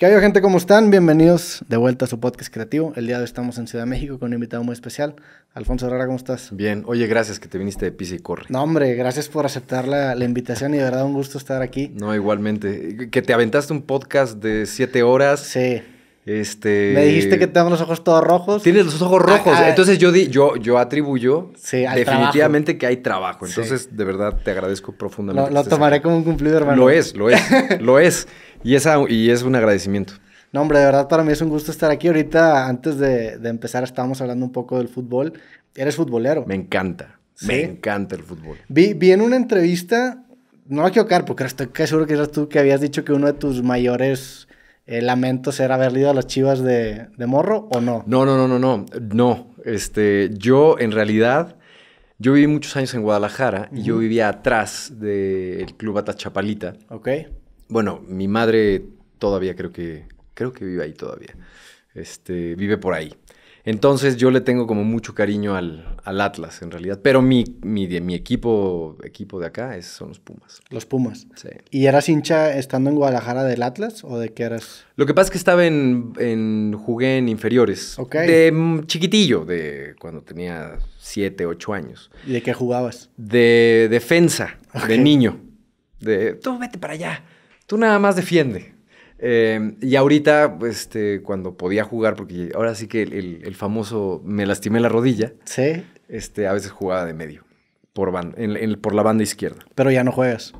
¿Qué hay, gente? ¿Cómo están? Bienvenidos de vuelta a su podcast creativo. El día de hoy estamos en Ciudad de México con un invitado muy especial. Alfonso Herrera, ¿cómo estás? Bien. Oye, gracias que te viniste de Pisa y Corre. No, hombre, gracias por aceptar la, invitación y de verdad un gusto estar aquí. No, igualmente. Que te aventaste un podcast de siete horas. Sí. Este... Me dijiste que tengo los ojos todos rojos. Tienes los ojos rojos. Ah, ah. Entonces yo, yo, yo atribuyo sí, definitivamente que hay trabajo. Entonces, de verdad, te agradezco profundamente. Lo, tomaré como un cumplido, hermano. Lo es, lo es, lo es. Y, es un agradecimiento. No, hombre, de verdad para mí es un gusto estar aquí. Ahorita, antes de, empezar, estábamos hablando un poco del fútbol. Eres futbolero. Me encanta. Me encanta el fútbol. Vi, en una entrevista, no la quiero porque estoy casi seguro que eras tú que habías dicho que uno de tus mayores eh, lamentos era haber ido a las chivas de, morro o no. No, no, no, no, no. No. Este, yo en realidad. Yo viví muchos años en Guadalajara y yo vivía atrás del Club Atachapalita. Ok bueno, mi madre todavía creo que, creo que vive ahí todavía. Este, vive por ahí. Entonces yo le tengo como mucho cariño al, Atlas en realidad, pero mi, mi, mi equipo, equipo de acá es, son los Pumas. Los Pumas. Sí. ¿Y eras hincha estando en Guadalajara del Atlas o de qué eras? Lo que pasa es que estaba en, jugué en inferiores. Ok. De chiquitillo, de cuando tenía 7, 8 años. ¿Y de qué jugabas? De defensa, de niño. De, tú vete para allá tú nada más defiende. Em, y ahorita, este, cuando podía jugar, porque ahora sí que el, famoso me lastimé la rodilla. Sí. Este, a veces jugaba de medio, por, por la banda izquierda. Pero ya no juegas.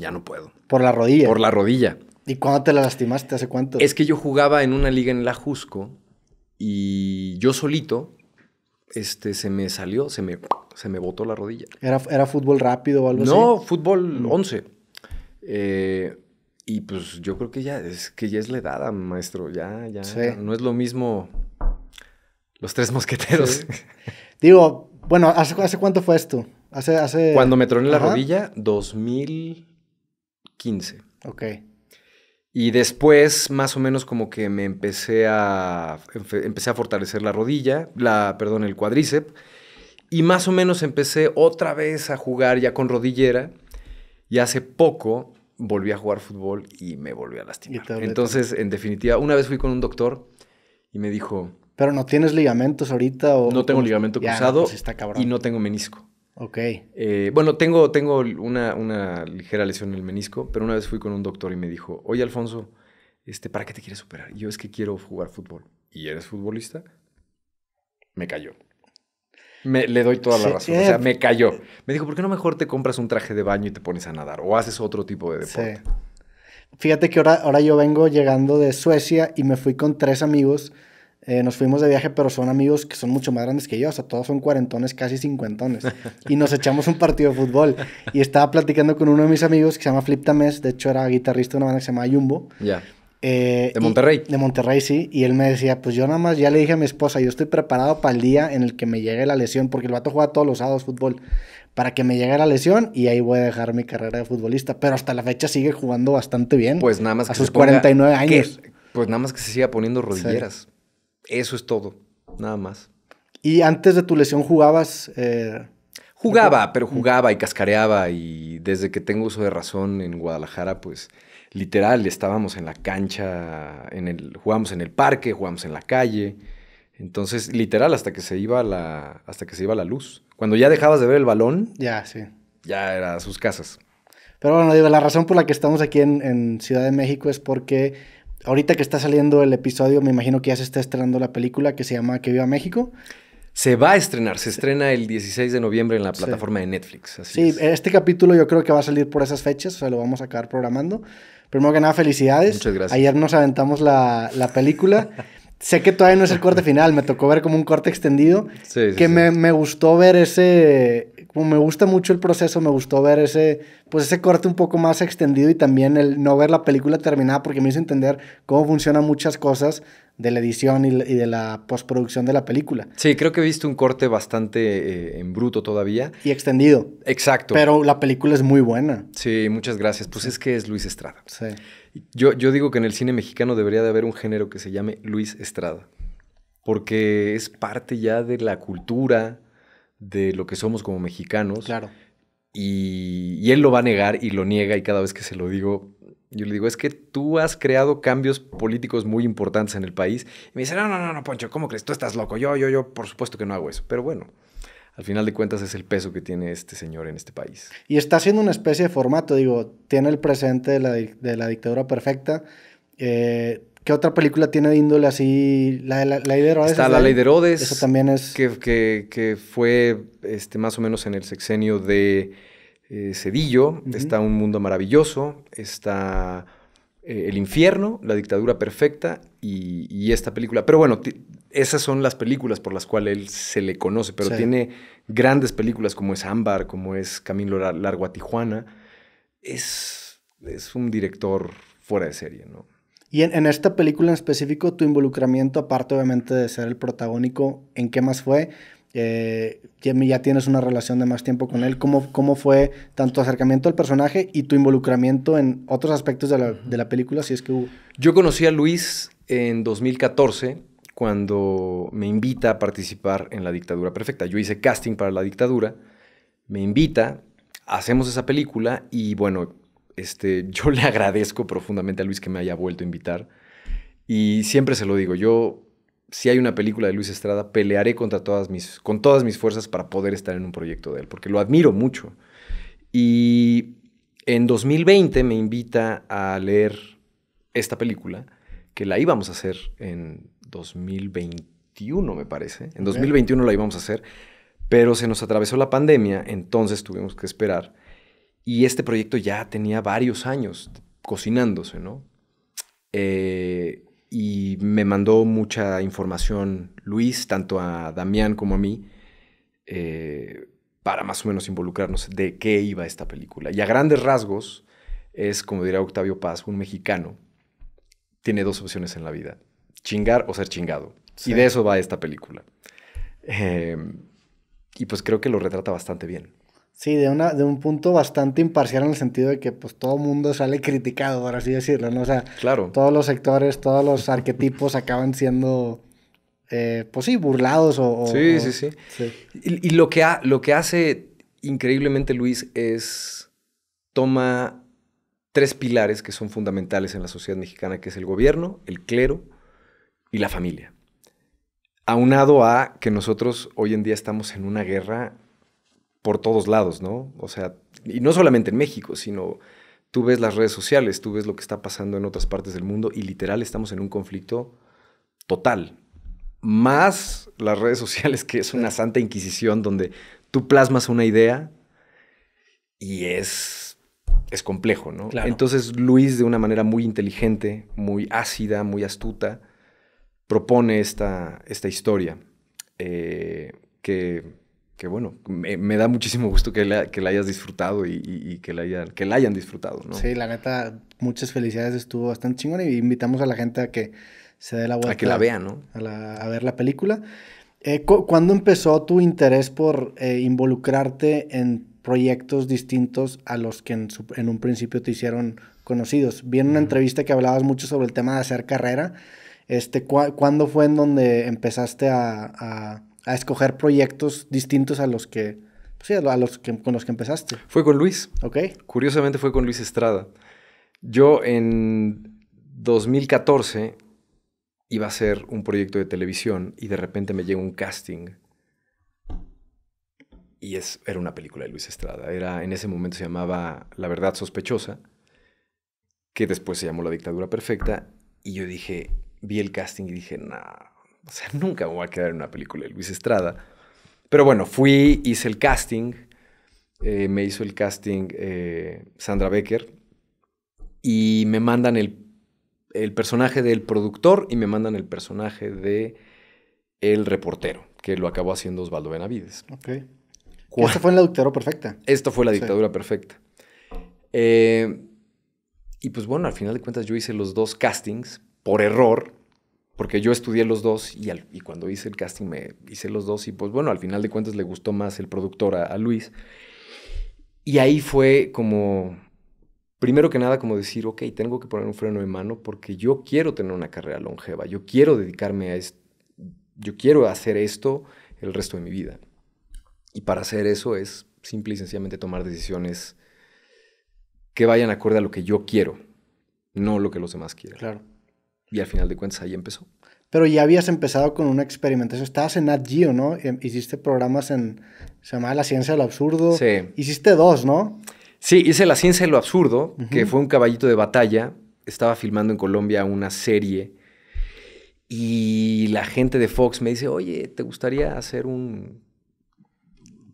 Ya no puedo. Por la rodilla. Por la rodilla. ¿Y cuándo te la lastimaste? ¿Hace cuánto? Es que yo jugaba en una liga en la Jusco y yo solito, este, se me salió, se me, se me botó la rodilla. ¿Era, era fútbol rápido o algo así? No, fútbol 11. Mm. Eh, y pues yo creo que ya es que ya es la edad, maestro. Ya, ya. No es lo mismo los tres mosqueteros. Digo, bueno, ¿hace, ¿hace, cuánto fue esto? Hace, hace... Cuando me troné la rodilla, 2015. Ok. Y después, más o menos, como que me empecé a. empecé a fortalecer la rodilla, la, perdón, el cuádriceps. Y más o menos empecé otra vez a jugar ya con rodillera. Y hace poco volví a jugar fútbol y me volví a lastimar. Entonces, en definitiva, una vez fui con un doctor y me dijo... Pero no tienes ligamentos ahorita o... No tengo ligamento cruzado pues y no tengo menisco. Ok. Eh, bueno, tengo, tengo una, ligera lesión en el menisco, pero una vez fui con un doctor y me dijo, oye Alfonso, este, ¿para qué te quieres superar? yo es que quiero jugar fútbol. ¿Y eres futbolista? Me cayó. Me, le doy toda la razón. O sea, eh, me cayó. Eh. Me dijo, ¿por qué no mejor te compras un traje de baño y te pones a nadar? O haces otro tipo de deporte. Fíjate que ahora, ahora yo vengo llegando de Suecia y me fui con tres amigos. Eh, nos fuimos de viaje, pero son amigos que son mucho más grandes que yo. O sea, todos son cuarentones, casi cincuentones. Y nos echamos un partido de fútbol. Y estaba platicando con uno de mis amigos que se llama Flip Tamés. De hecho, era guitarrista de una banda que se llama Jumbo. Ya. Eh, de Monterrey. de Monterrey, sí. Y él me decía, pues yo nada más, ya le dije a mi esposa, yo estoy preparado para el día en el que me llegue la lesión, porque el vato juega todos los sábados fútbol, para que me llegue la lesión y ahí voy a dejar mi carrera de futbolista. Pero hasta la fecha sigue jugando bastante bien. Pues nada más. A que sus años. pues nada más que se siga poniendo rodilleras. Eso es todo. Nada más. ¿Y antes de tu lesión jugabas? Eh, jugaba, pero jugaba y cascareaba y desde que tengo uso de razón en Guadalajara, pues literal estábamos en la cancha, en el, jugábamos en el parque, jugamos en la calle. Entonces, literal, hasta que se iba la, hasta que se iba la luz. Cuando ya dejabas de ver el balón, ya, sí. Ya era sus casas. Pero bueno, digo, la razón por la que estamos aquí en, Ciudad de México es porque ahorita que está saliendo el episodio, me imagino que ya se está estrenando la película que se llama Que viva México. Se va a estrenar, se estrena el 16 de noviembre en la plataforma de Netflix. sí, este capítulo yo creo que va a salir por esas fechas, o sea, lo vamos a acabar programando primero que nada, felicidades. Muchas gracias. Ayer nos aventamos la, película. sé que todavía no es el corte final, me tocó ver como un corte extendido. que Me, me, gustó ver ese, me gusta mucho el proceso, me gustó ver ese, pues ese corte un poco más extendido y también el no ver la película terminada porque me hizo entender cómo funcionan muchas cosas de la edición y, de la postproducción de la película. Sí, creo que he visto un corte bastante eh, en bruto todavía. Y extendido. Exacto. Pero la película es muy buena. Sí, muchas gracias. Pues es que es Luis Estrada. Sí. Yo, yo digo que en el cine mexicano debería de haber un género que se llame Luis Estrada, porque es parte ya de la cultura de lo que somos como mexicanos. Claro. Y, él lo va a negar y lo niega y cada vez que se lo digo, yo le digo, es que tú has creado cambios políticos muy importantes en el país. Y me dice, no, no, no, no, Poncho, ¿cómo crees? Tú estás loco. Yo, yo, yo, por supuesto que no hago eso. Pero bueno, al final de cuentas es el peso que tiene este señor en este país. Y está haciendo una especie de formato, digo, tiene el presente de la, de la dictadura perfecta, eh, ¿Qué otra película tiene de índole así? La, la, de Está La Ley de Herodes. también es. Que, que, fue este, más o menos en el sexenio de eh, Cedillo. Está Un Mundo Maravilloso. Está eh, El Infierno, La Dictadura Perfecta y, esta película. Pero bueno, esas son las películas por las cuales él se le conoce. Pero tiene grandes películas como es Ámbar, como es Camino Largo a Tijuana. Es, es un director fuera de serie, ¿no? Y en, esta película en específico, tu involucramiento, aparte obviamente de ser el protagónico, ¿en qué más fue? Eh, ya tienes una relación de más tiempo con él. ¿Cómo, cómo fue tanto acercamiento al personaje y tu involucramiento en otros aspectos de la, de la película, si es que Yo conocí a Luis en 2014 cuando me invita a participar en La Dictadura Perfecta. Yo hice casting para La Dictadura, me invita, hacemos esa película y bueno, este, yo le agradezco profundamente a Luis que me haya vuelto a invitar. Y siempre se lo digo, yo, si hay una película de Luis Estrada, pelearé contra todas mis, con todas mis fuerzas para poder estar en un proyecto de él, porque lo admiro mucho. Y en 2020 me invita a leer esta película, que la íbamos a hacer en 2021, me parece. En 2021 la íbamos a hacer, pero se nos atravesó la pandemia, entonces tuvimos que esperar. Y este proyecto ya tenía varios años cocinándose, ¿no? Eh, y me mandó mucha información Luis, tanto a Damián como a mí, eh, para más o menos involucrarnos de qué iba esta película. Y a grandes rasgos, es, como dirá Octavio Paz, un mexicano, tiene dos opciones en la vida, chingar o ser chingado. Y de eso va esta película. Eh, y pues creo que lo retrata bastante bien. Sí, de, una, de un punto bastante imparcial en el sentido de que pues todo el mundo sale criticado, por así decirlo, ¿no? sea, claro. todos los sectores, todos los arquetipos acaban siendo, eh, pues sí, burlados o... sí, sí, sí, Y, lo, que lo que hace increíblemente Luis es toma tres pilares que son fundamentales en la sociedad mexicana, que es el gobierno, el clero y la familia. Aunado a que nosotros hoy en día estamos en una guerra por todos lados, ¿no? O sea, y no solamente en México, sino tú ves las redes sociales, tú ves lo que está pasando en otras partes del mundo y literal estamos en un conflicto total. Más las redes sociales, que es una santa inquisición donde tú plasmas una idea y es, es complejo, ¿no? Entonces Luis, de una manera muy inteligente, muy ácida, muy astuta, propone esta, esta historia eh, que que bueno, me, da muchísimo gusto que la, hayas disfrutado y, que, la que la hayan disfrutado, ¿no? Sí, la neta, muchas felicidades, estuvo bastante chingón y invitamos a la gente a que se dé la vuelta. A que la vean, ¿no? A, ver la película. Eh, ¿Cuándo empezó tu interés por eh, involucrarte en proyectos distintos a los que en, un principio te hicieron conocidos? Vi en una entrevista que hablabas mucho sobre el tema de hacer carrera. Este, ¿Cuándo fue en donde empezaste a a escoger proyectos distintos a los que, pues sí, a los que, con los que empezaste. Fue con Luis. Ok. Curiosamente fue con Luis Estrada. Yo en 2014 iba a hacer un proyecto de televisión y de repente me llegó un casting. Y es, era una película de Luis Estrada. Era, en ese momento se llamaba La Verdad Sospechosa, que después se llamó La Dictadura Perfecta. Y yo dije, vi el casting y dije, no, o sea, nunca me voy a quedar en una película de Luis Estrada. Pero bueno, fui, hice el casting. Eh, me hizo el casting eh, Sandra Becker. Y me mandan el, personaje del productor y me mandan el personaje de el reportero, que lo acabó haciendo Osvaldo Benavides. Ok. Esto fue en la dictadura perfecta. Esto fue la dictadura perfecta. Eh, y pues bueno, al final de cuentas yo hice los dos castings por error porque yo estudié los dos y, cuando hice el casting me hice los dos y pues bueno, al final de cuentas le gustó más el productor a, Luis. Y ahí fue como, primero que nada, como decir, ok, tengo que poner un freno de mano porque yo quiero tener una carrera longeva, yo quiero dedicarme a esto, yo quiero hacer esto el resto de mi vida. Y para hacer eso es simple y sencillamente tomar decisiones que vayan acorde a lo que yo quiero, no lo que los demás quieren. Claro. Y al final de cuentas ahí empezó. Pero ya habías empezado con una experimentación. Estabas en Nat Geo, ¿no? Em, hiciste programas en. Se llamaba La Ciencia de lo Absurdo. Sí. Hiciste dos, ¿no? Sí, hice La Ciencia de lo Absurdo, que fue un caballito de batalla. Estaba filmando en Colombia una serie. Y la gente de Fox me dice: Oye, ¿te gustaría hacer un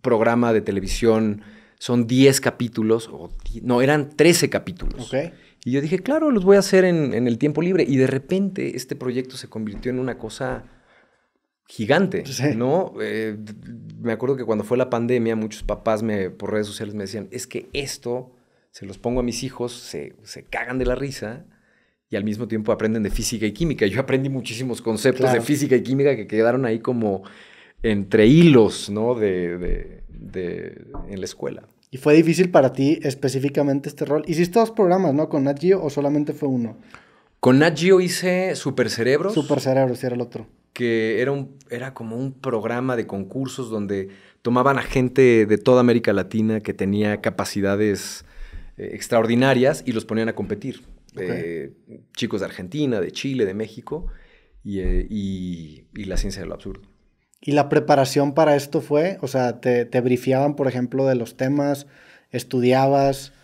programa de televisión? Son 10 capítulos. no, eran 13 capítulos. Ok y yo dije, claro, los voy a hacer en, el tiempo libre. Y de repente este proyecto se convirtió en una cosa gigante, ¿no? Eh, me acuerdo que cuando fue la pandemia, muchos papás me, por redes sociales me decían, es que esto se los pongo a mis hijos, se, cagan de la risa y al mismo tiempo aprenden de física y química. Yo aprendí muchísimos conceptos de física y química que quedaron ahí como entre hilos, en la escuela. ¿Y fue difícil para ti específicamente este rol? ¿Hiciste dos programas, no? ¿Con Nat Geo o solamente fue uno? Con Nat Geo hice Super Cerebros. Super Cerebros, era el otro. Que era, un, era como un programa de concursos donde tomaban a gente de toda América Latina que tenía capacidades eh, extraordinarias y los ponían a competir. Eh, chicos de Argentina, de Chile, de México, y, eh, y la ciencia de lo absurdo. ¿Y la preparación para esto fue? O sea, ¿te, te brifiaban, por ejemplo, de los temas? ¿Estudiabas?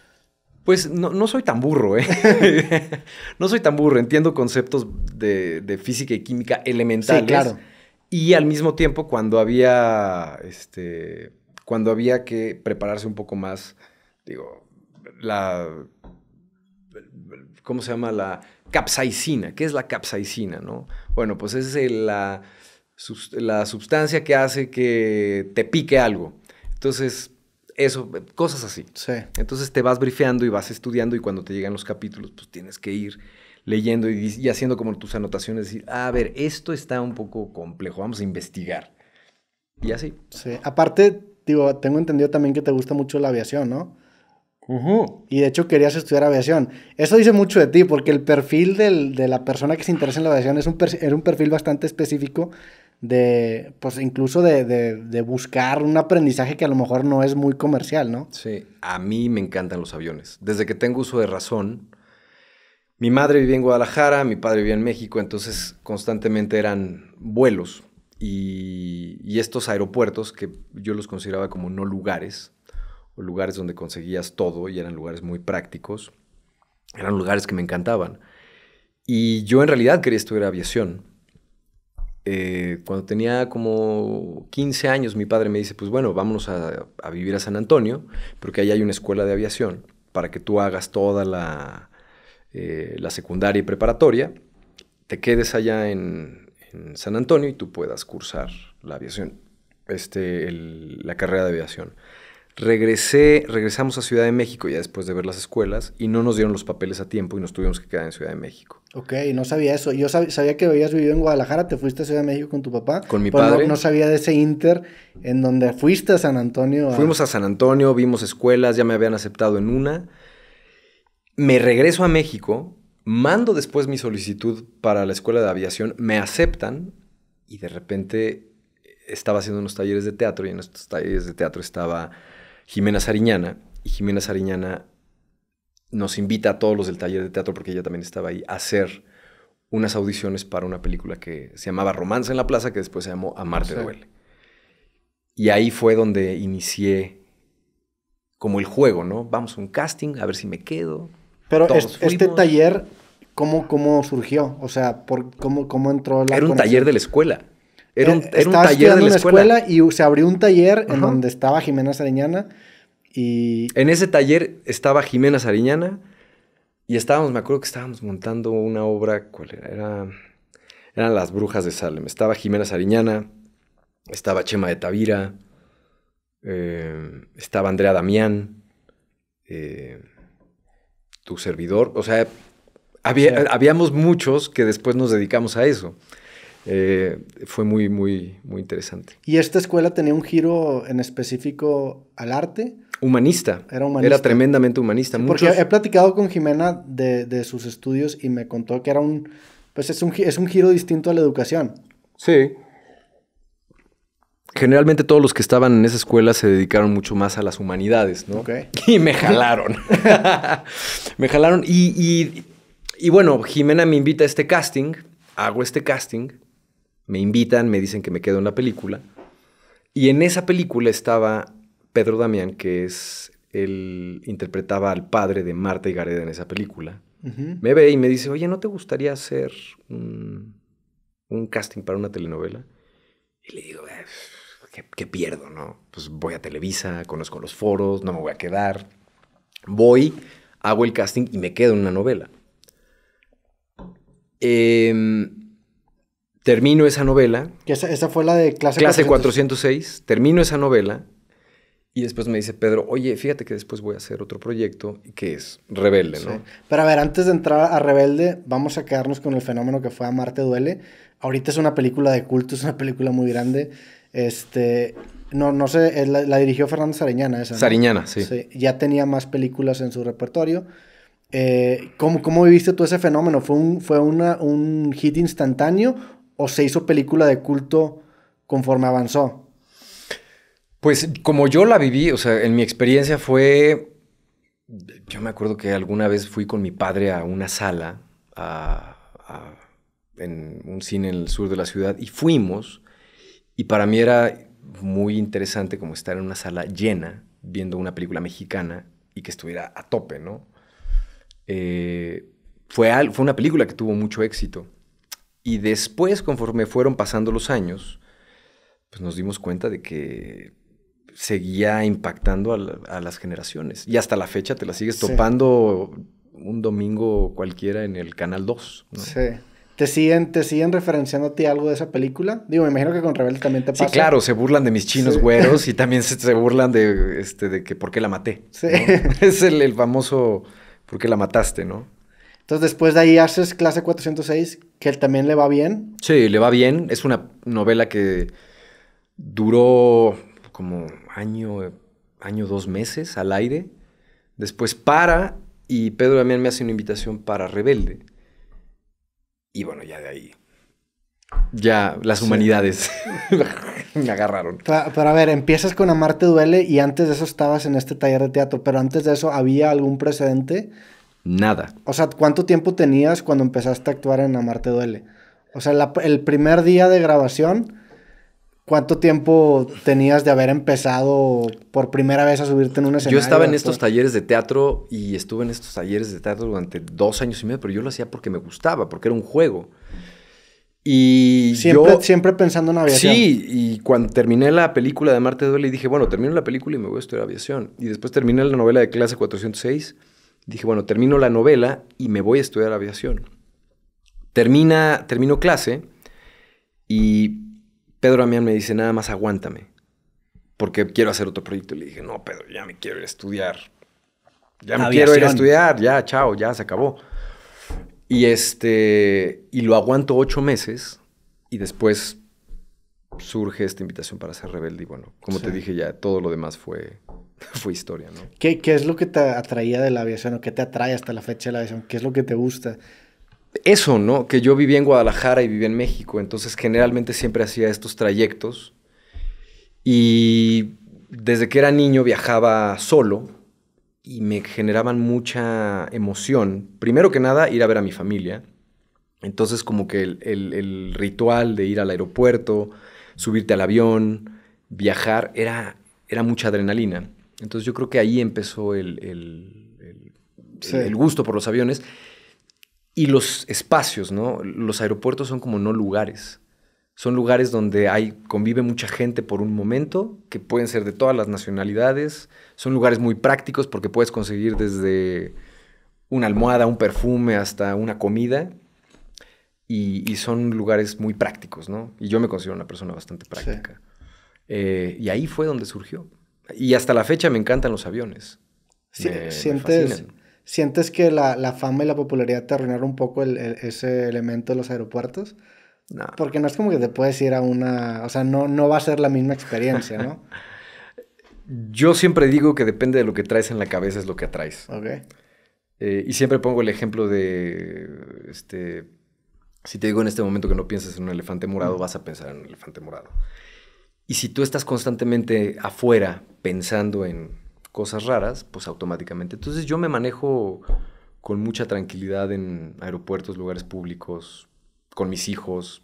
Pues no, soy tan burro, ¿eh? no soy tan burro. Entiendo conceptos de, física y química elementales. Sí, claro. Y al mismo tiempo, cuando había, este, cuando había que prepararse un poco más, digo, la... ¿Cómo se llama? La capsaicina. ¿Qué es la capsaicina, no? Bueno, pues es la la sustancia que hace que te pique algo. Entonces, eso, cosas así. Entonces te vas brifeando y vas estudiando y cuando te llegan los capítulos, pues tienes que ir leyendo y, haciendo como tus anotaciones, decir, ah, a ver, esto está un poco complejo, vamos a investigar. Y así. Sí, aparte, digo, tengo entendido también que te gusta mucho la aviación, ¿no? Y de hecho querías estudiar aviación. Eso dice mucho de ti, porque el perfil de la persona que se interesa en la aviación es un, es un perfil bastante específico de, pues incluso de, buscar un aprendizaje que a lo mejor no es muy comercial, ¿no? Sí, a mí me encantan los aviones. Desde que tengo uso de razón, mi madre vivía en Guadalajara, mi padre vivía en México, entonces constantemente eran vuelos y, y estos aeropuertos que yo los consideraba como no lugares, o lugares donde conseguías todo y eran lugares muy prácticos, eran lugares que me encantaban. Y yo en realidad quería estudiar aviación eh, cuando tenía como 15 años, mi padre me dice, pues bueno, vámonos a, vivir a San Antonio, porque ahí hay una escuela de aviación, para que tú hagas toda la, eh, secundaria y preparatoria, te quedes allá en, San Antonio y tú puedas cursar la aviación, este, la carrera de aviación. Regresé, regresamos a Ciudad de México ya después de ver las escuelas y no nos dieron los papeles a tiempo y nos tuvimos que quedar en Ciudad de México. Ok, no sabía eso. Yo sabía que habías vivido en Guadalajara, te fuiste a Ciudad de México con tu papá. Con mi padre. No, sabía de ese inter en donde fuiste a San Antonio. Fuimos a San Antonio, vimos escuelas, ya me habían aceptado en una. Me regreso a México, mando después mi solicitud para la escuela de aviación, me aceptan y de repente estaba haciendo unos talleres de teatro y en estos talleres de teatro estaba Jimena Sariñana. Y Jimena Sariñana nos invita a todos los del taller de teatro, porque ella también estaba ahí, a hacer unas audiciones para una película que se llamaba Romance en la Plaza, que después se llamó Amarte duele. Y ahí fue donde inicié como el juego, ¿no? Vamos a un casting, a ver si me quedo. Pero este taller, ¿cómo, ¿cómo, surgió? O sea, por, ¿cómo, ¿cómo entró la... Era un taller de la escuela. Era un, eh, taller de la escuela. Y se abrió un taller en donde estaba Jimena Sariñana. Y... En ese taller estaba Jimena Sariñana y estábamos, me acuerdo que estábamos montando una obra, ¿cuál era? eran Las Brujas de Salem. Estaba Jimena Sariñana, estaba Chema de Tavira, eh, estaba Andrea Damián, eh, tu servidor. O sea, habíamos muchos que después nos dedicamos a eso. Eh, fue muy, muy, muy interesante. ¿Y esta escuela tenía un giro en específico al arte? Humanista. Era humanista. Era tremendamente humanista. Porque he platicado con Jimena de, sus estudios y me contó que era un. Pues es un, giro distinto a la educación. Sí. Generalmente todos los que estaban en esa escuela se dedicaron mucho más a las humanidades, ¿no? Y me jalaron. me jalaron. Y, y bueno, Jimena me invita a este casting, hago este casting me invitan, me dicen que me quedo en la película. Y en esa película estaba Pedro Damián, que es el... interpretaba al padre de Marta y Gareda en esa película. Me ve y me dice, oye, ¿no te gustaría hacer un, casting para una telenovela? Y le digo, eh, ¿qué, ¿qué, pierdo, no? Pues voy a Televisa, conozco los foros, no me voy a quedar. Voy, hago el casting y me quedo en una novela. Eh, termino esa novela. Que esa, fue la de clase, clase 406. Termino esa novela y después me dice Pedro, oye, fíjate que después voy a hacer otro proyecto que es Rebelde, ¿no? Pero a ver, antes de entrar a Rebelde, vamos a quedarnos con el fenómeno que fue Amarte Duele. Ahorita es una película de culto, es una película muy grande. Este, no, no sé, la, dirigió Fernando Sariñana esa. Sariñana, sí. Ya tenía más películas en su repertorio. Eh, ¿cómo, ¿Cómo viviste tú ese fenómeno? ¿Fue un, fue un hit instantáneo o se hizo película de culto conforme avanzó? Pues como yo la viví, o sea, en mi experiencia fue, yo me acuerdo que alguna vez fui con mi padre a una sala, a, en un cine en el sur de la ciudad, y fuimos, y para mí era muy interesante como estar en una sala llena viendo una película mexicana y que estuviera a tope, ¿no? Eh, fue, fue una película que tuvo mucho éxito. Y después, conforme fueron pasando los años, pues nos dimos cuenta de que seguía impactando a, las generaciones. Y hasta la fecha te la sigues topando un domingo cualquiera en el Canal 2. Sí. ¿Te siguen, ¿Te siguen referenciando a ti algo de esa película? Digo, me imagino que con Rebel también te pasa. Sí, claro, se burlan de mis chinos güeros y también se, burlan de, este, de que por qué la maté. Sí. Es el, el famoso por qué la mataste, ¿no? Entonces, después de ahí haces clase 406 que él también le va bien. Sí, le va bien. Es una novela que duró como año, año, dos meses al aire. Después para y Pedro también me hace una invitación para Rebelde. Y bueno, ya de ahí. Ya las humanidades me agarraron. Pero, a ver, empiezas con Amarte Duele y antes de eso estabas en este taller de teatro, pero antes de eso había algún precedente Nada. O sea, ¿cuánto tiempo tenías cuando empezaste a actuar en Amarte Duele? O sea, el primer día de grabación, ¿cuánto tiempo tenías de haber empezado por primera vez a subirte en una escena? Yo estaba en estos talleres de teatro y estuve en estos talleres de teatro durante dos años y medio, pero yo lo hacía porque me gustaba, porque era un juego. Y siempre, yo, siempre pensando en aviación. Sí, y cuando terminé la película de Marte Duele, dije, bueno, termino la película y me voy a estudiar aviación. Y después terminé la novela de clase 406 dije, bueno, termino la novela y me voy a estudiar aviación. Termina, termino clase y Pedro Damián me dice, nada más aguántame, porque quiero hacer otro proyecto. Y le dije, no, Pedro, ya me quiero ir a estudiar. Ya me quiero ir a estudiar, ya, chao, ya se acabó. Y, este, y lo aguanto ocho meses y después surge esta invitación para ser rebelde. Y bueno, como te dije ya, todo lo demás fue fue historia, ¿no? ¿Qué, es lo que te atraía de la aviación o qué te atrae hasta la fecha de la aviación? ¿Qué es lo que te gusta? Eso, ¿no? Que yo vivía en Guadalajara y vivía en México, entonces generalmente siempre hacía estos trayectos y desde que era niño viajaba solo y me generaban mucha emoción. Primero que nada, ir a ver a mi familia. Entonces como que el, el ritual de ir al aeropuerto, subirte al avión, viajar, era, era mucha adrenalina. Entonces yo creo que ahí empezó el, el, gusto por los aviones y los espacios, ¿no? Los aeropuertos son como no lugares. Son lugares donde hay, convive mucha gente por un momento, que pueden ser de todas las nacionalidades. Son lugares muy prácticos porque puedes conseguir desde una almohada, un perfume, hasta una comida. Y, son lugares muy prácticos, ¿no? Y yo me considero una persona bastante práctica. Eh, y ahí fue donde surgió. Y hasta la fecha me encantan los aviones. sientes, ¿Sientes que la, fama y la popularidad te arruinaron un poco ese elemento de los aeropuertos? No. Porque no es como que te puedes ir a una... O sea, no, no va a ser la misma experiencia, ¿no? Yo siempre digo que depende de lo que traes en la cabeza es lo que atraes. Ok. Eh, y siempre pongo el ejemplo de, este, si te digo en este momento que no pienses en un elefante morado, mm. vas a pensar en un elefante morado. Y si tú estás constantemente afuera pensando en cosas raras, pues automáticamente. Entonces yo me manejo con mucha tranquilidad en aeropuertos, lugares públicos, con mis hijos.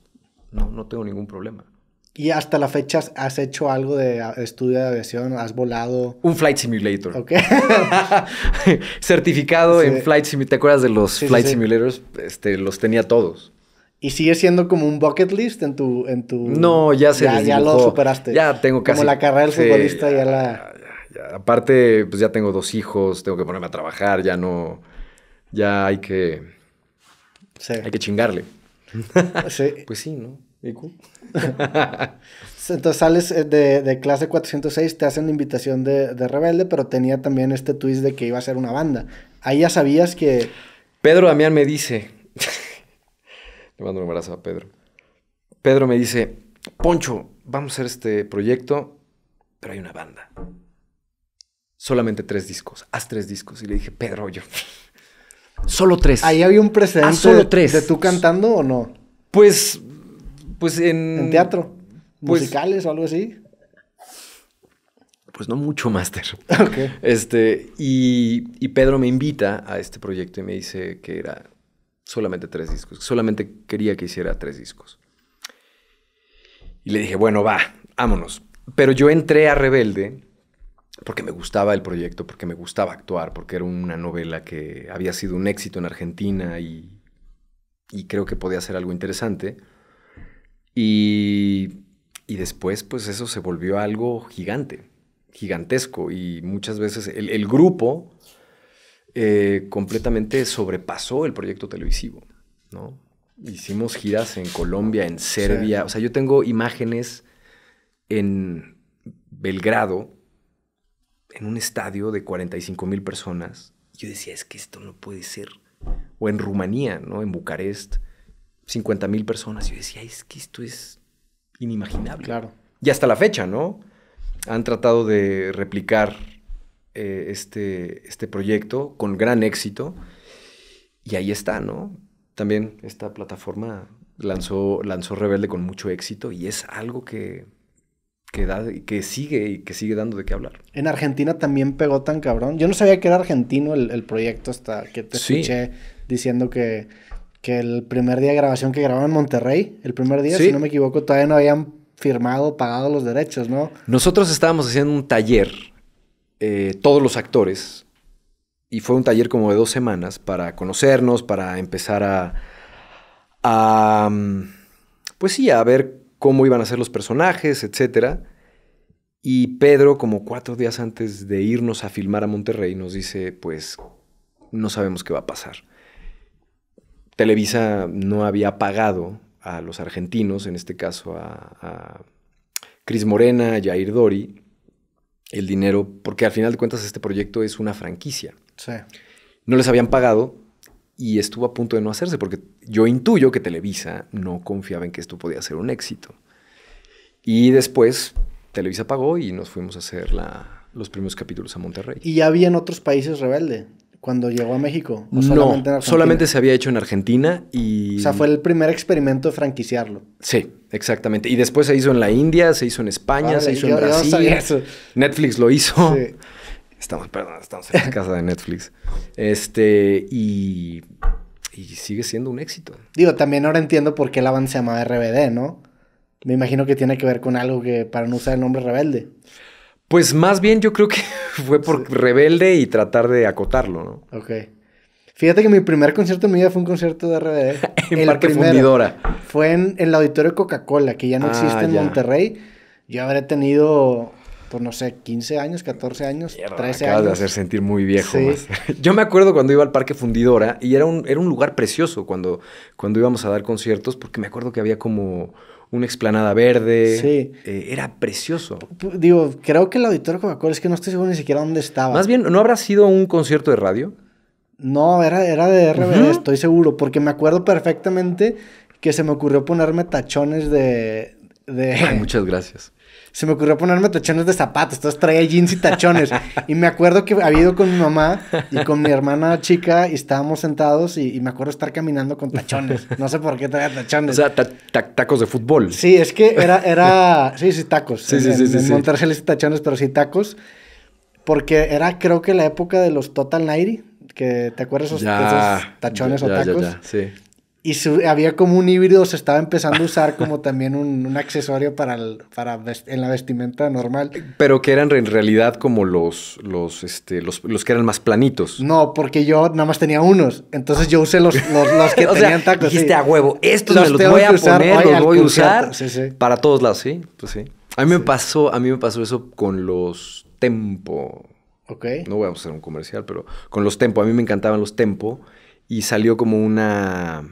No, no tengo ningún problema. ¿Y hasta la fecha has hecho algo de estudio de aviación? ¿Has volado? Un flight simulator. Ok. Certificado en flight simulator. ¿Te acuerdas de los flight simulators? Este, los tenía todos. Y sigue siendo como un bucket list en tu... En tu no, ya se Ya, ya lo superaste. Ya tengo casi... Como la carrera del futbolista ya, la... aparte, pues ya tengo dos hijos, tengo que ponerme a trabajar, ya no... Ya hay que... Hay que chingarle. pues sí, ¿no? Entonces sales eh, de, clase 406, te hacen la invitación de, de Rebelde, pero tenía también este twist de que iba a ser una banda. Ahí ya sabías que... Pedro Damián me dice... Le mando un abrazo a Pedro. Pedro me dice, Poncho, vamos a hacer este proyecto, pero hay una banda. Solamente tres discos, haz tres discos. Y le dije, Pedro, yo... Solo tres. Ahí había un precedente. Ah, solo tres. ¿De tú cantando o no? Pues, pues en... teatro. Pues musicales o algo así. Pues no mucho, máster. Este, y, y Pedro me invita a este proyecto y me dice que era solamente tres discos. Solamente quería que hiciera tres discos. Y le dije, bueno, va, vámonos. Pero yo entré a Rebelde porque me gustaba el proyecto, porque me gustaba actuar, porque era una novela que había sido un éxito en Argentina y, creo que podía ser algo interesante. Y, después, pues eso se volvió algo gigante, gigantesco. Y muchas veces el grupo eh, completamente sobrepasó el proyecto televisivo, ¿no? Hicimos giras en Colombia, en Serbia, o sea, yo tengo imágenes en Belgrado, en un estadio de 45 mil personas. Yo decía, es que esto no puede ser. O en Rumanía, ¿no? En Bucarest, 50 mil personas. Yo decía, es que esto es inimaginable. Claro. Y hasta la fecha, ¿no? Han tratado de replicar eh, este, este proyecto con gran éxito. Y ahí está, ¿no? También esta plataforma lanzó, lanzó Rebelde con mucho éxito y es algo que, que, da, que sigue y que sigue dando de qué hablar. En Argentina también pegó tan cabrón. Yo no sabía que era argentino el, el proyecto hasta que te escuché diciendo que, que el primer día de grabación que grabó en Monterrey, el primer día, si no me equivoco, todavía no habían firmado, pagado los derechos, ¿no? Nosotros estábamos haciendo un taller eh, todos los actores y fue un taller como de dos semanas para conocernos, para empezar a, mm, pues sí, a ver cómo iban a ser los personajes, etcétera. Y Pedro, como cuatro días antes de irnos a filmar a Monterrey, nos dice, pues, no sabemos qué va a pasar. Televisa no había pagado a los argentinos, en este caso a, a Cris Morena, Jair Dori, el dinero, porque al final de cuentas este proyecto es una franquicia. Sí. No les habían pagado y estuvo a punto de no hacerse, porque yo intuyo que Televisa no confiaba en que esto podía ser un éxito. Y después Televisa pagó y nos fuimos a hacer los primeros capítulos a Monterrey. Y ya había en otros países rebelde cuando llegó a México? no, solamente, se había hecho en Argentina y... O sea, fue el primer experimento de franquiciarlo. Sí, exactamente. Y después se hizo en la India, se hizo en España, se hizo en Brasil. eso. Netflix lo hizo. Estamos, perdón, estamos en casa de Netflix. Este, y, y sigue siendo un éxito. Digo, también ahora entiendo por qué la banda se llama RBD, ¿no? Me imagino que tiene que ver con algo que para no usar el nombre rebelde. Pues más bien yo creo que fue por rebelde y tratar de acotarlo, ¿no? Ok. Fíjate que mi primer concierto en mi vida fue un concierto de RBD. en Parque Fundidora. Fue en, el auditorio Coca-Cola, que ya no ah, existe en Monterrey. Yo habré tenido, por pues, no sé, 15 años, 14 años, 13 13 acabas de hacer sentir muy viejo. Sí. Yo me acuerdo cuando iba al Parque Fundidora y era un, lugar precioso cuando íbamos a dar conciertos, porque me acuerdo que había como una explanada verde. Sí. Eh, era precioso. Digo, creo que el auditorio Coca-Cola es que no estoy seguro ni siquiera dónde estaba. Más bien, ¿no habrá sido un concierto de radio? No, era, era de RBD, estoy seguro, porque me acuerdo perfectamente que se me ocurrió ponerme tachones de, Ay, muchas gracias. Se me ocurrió ponerme tachones de zapatos, entonces traía jeans y tachones. y me acuerdo que había ido con mi mamá y con mi hermana chica y estábamos sentados y, me acuerdo estar caminando con tachones. No sé por qué traía tachones. O sea, tacos de fútbol. Sí, es que era, era, sí, sí, tacos. Sí, sí, sí. sí, en tachones, pero sí tacos. Porque era creo que la época de los Total Nighty, que te acuerdas esos, esos tachones o tacos. Ya, sí y había como un híbrido, se estaba empezando a usar como también un, accesorio para, para en la vestimenta normal. Pero que eran en realidad como los, este, los, los, que eran más planitos. No, porque yo nada más tenía unos. Entonces yo usé los, los, los que tenían tacos. Dijiste a huevo, estos los me los voy a poner, los voy a usar para todos lados, ¿sí? Pues sí. A mí me pasó, a mí me pasó eso con los Tempo. Ok. No voy a hacer un comercial, pero con los Tempo. A mí me encantaban los Tempo. Y salió como una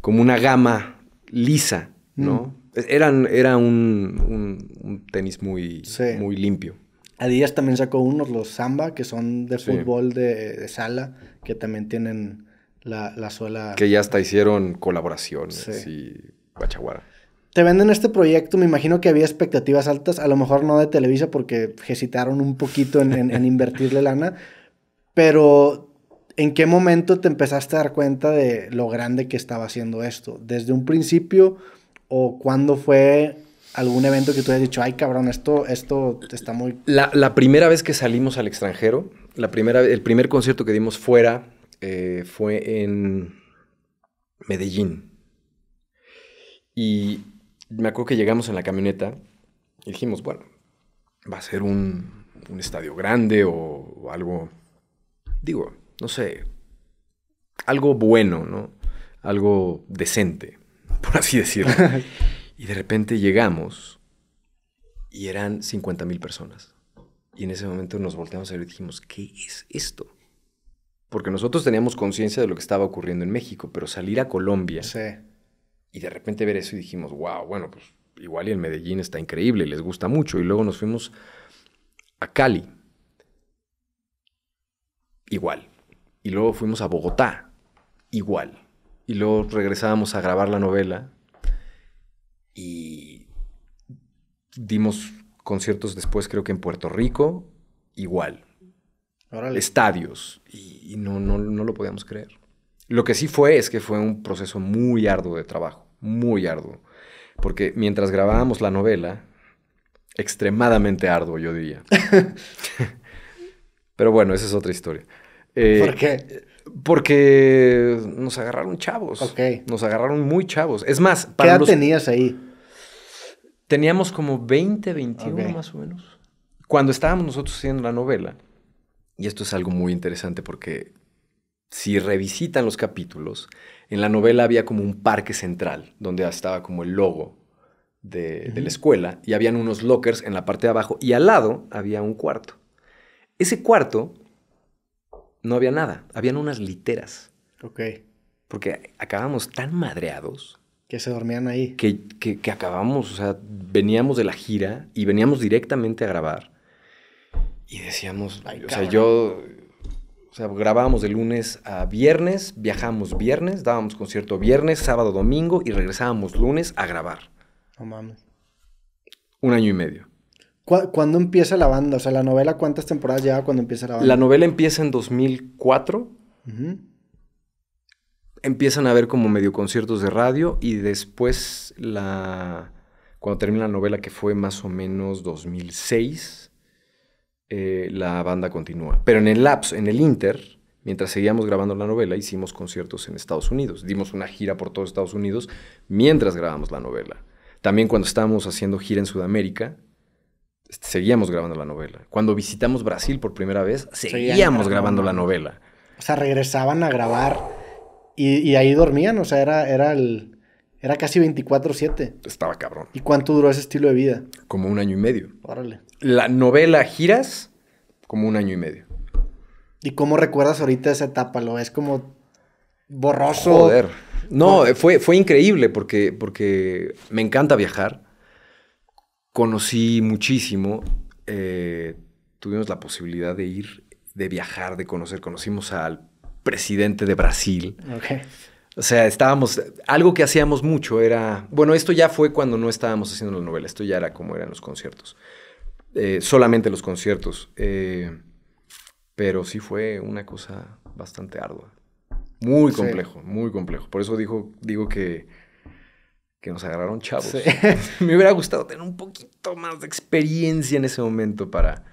como una gama lisa, ¿no? Mm. era un, tenis muy, muy limpio. Adidas también sacó unos, los Samba, que son de fútbol de, sala, que también tienen la, la, suela. Que ya hasta hicieron colaboraciones y guachaguara. Te venden este proyecto, me imagino que había expectativas altas, a lo mejor no de Televisa porque hesitaron un poquito en invertirle lana, pero ¿En qué momento te empezaste a dar cuenta de lo grande que estaba haciendo esto? ¿Desde un principio o cuándo fue algún evento que tú hayas dicho, ay cabrón, esto, esto está muy... La, primera vez que salimos al extranjero, la primera, el primer concierto que dimos fuera eh, fue en Medellín. Y me acuerdo que llegamos en la camioneta y dijimos, bueno, va a ser un, estadio grande o algo... Digo, no sé, algo bueno, ¿no? Algo decente, por así decirlo. y de repente llegamos y eran 50 mil personas. Y en ese momento nos volteamos a ver y dijimos, ¿qué es esto? Porque nosotros teníamos conciencia de lo que estaba ocurriendo en México, pero salir a Colombia y de repente ver eso y dijimos, wow, bueno, pues igual y en Medellín está increíble, les gusta mucho. Y luego nos fuimos a Cali. Igual. Y luego fuimos a Bogotá, igual. Y luego regresábamos a grabar la novela y dimos conciertos después, creo que en Puerto Rico, igual. Estadios. Y, no, no, no lo podíamos creer. Lo que sí fue es que fue un proceso muy arduo de trabajo, muy arduo. Porque mientras grabábamos la novela, extremadamente arduo, yo diría. Pero bueno, esa es otra historia. Eh, ¿Por qué? Porque nos agarraron chavos. Nos agarraron muy chavos. Es más, ¿qué tenías ahí? Teníamos como 20, 21 más o menos. Cuando estábamos nosotros haciendo la novela, y esto es algo muy interesante porque si revisitan los capítulos, en la novela había como un parque central donde estaba como el logo de, de, la escuela y habían unos lockers en la parte de abajo y al lado había un cuarto. Ese cuarto no había nada. Habían unas literas. Ok. Porque acabamos tan madreados. Que se dormían ahí. Que, que, acabamos, o sea, veníamos de la gira y veníamos directamente a grabar. Y decíamos, o sea, yo, o sea, grabábamos de lunes a viernes, viajamos viernes, dábamos concierto viernes, sábado, domingo y regresábamos lunes a grabar. No mames. Un año y medio. ¿Cuándo empieza la banda? O sea, la novela, ¿cuántas temporadas lleva cuando empieza la banda? La novela empieza en 2004. Empiezan a haber como medio conciertos de radio y después la... Cuando termina la novela, que fue más o menos 2006, eh, la banda continúa. Pero en el lapso, en el Inter, mientras seguíamos grabando la novela, hicimos conciertos en Estados Unidos. Dimos una gira por todo Estados Unidos mientras grabamos la novela. También cuando estábamos haciendo gira en Sudamérica, seguíamos grabando la novela. Cuando visitamos Brasil por primera vez, seguíamos grabando, la novela. O sea, regresaban a grabar y, ahí dormían, o sea, era, era el... Era casi 24-7. Estaba cabrón. ¿Y cuánto duró ese estilo de vida? Como un año y medio. Órale. La novela Giras, como un año y medio. ¿Y cómo recuerdas ahorita esa etapa? ¿Lo ves como borroso? Joder. No, fue, fue increíble porque, porque me encanta viajar conocí muchísimo. Eh, tuvimos la posibilidad de ir, de viajar, de conocer. Conocimos al presidente de Brasil. O sea, estábamos, algo que hacíamos mucho era, bueno, esto ya fue cuando no estábamos haciendo la novela, esto ya era como eran los conciertos, eh, solamente los conciertos, eh, pero sí fue una cosa bastante ardua, muy complejo, muy complejo. Por eso dijo, digo que que nos agarraron chavos. me hubiera gustado tener un poquito más de experiencia en ese momento para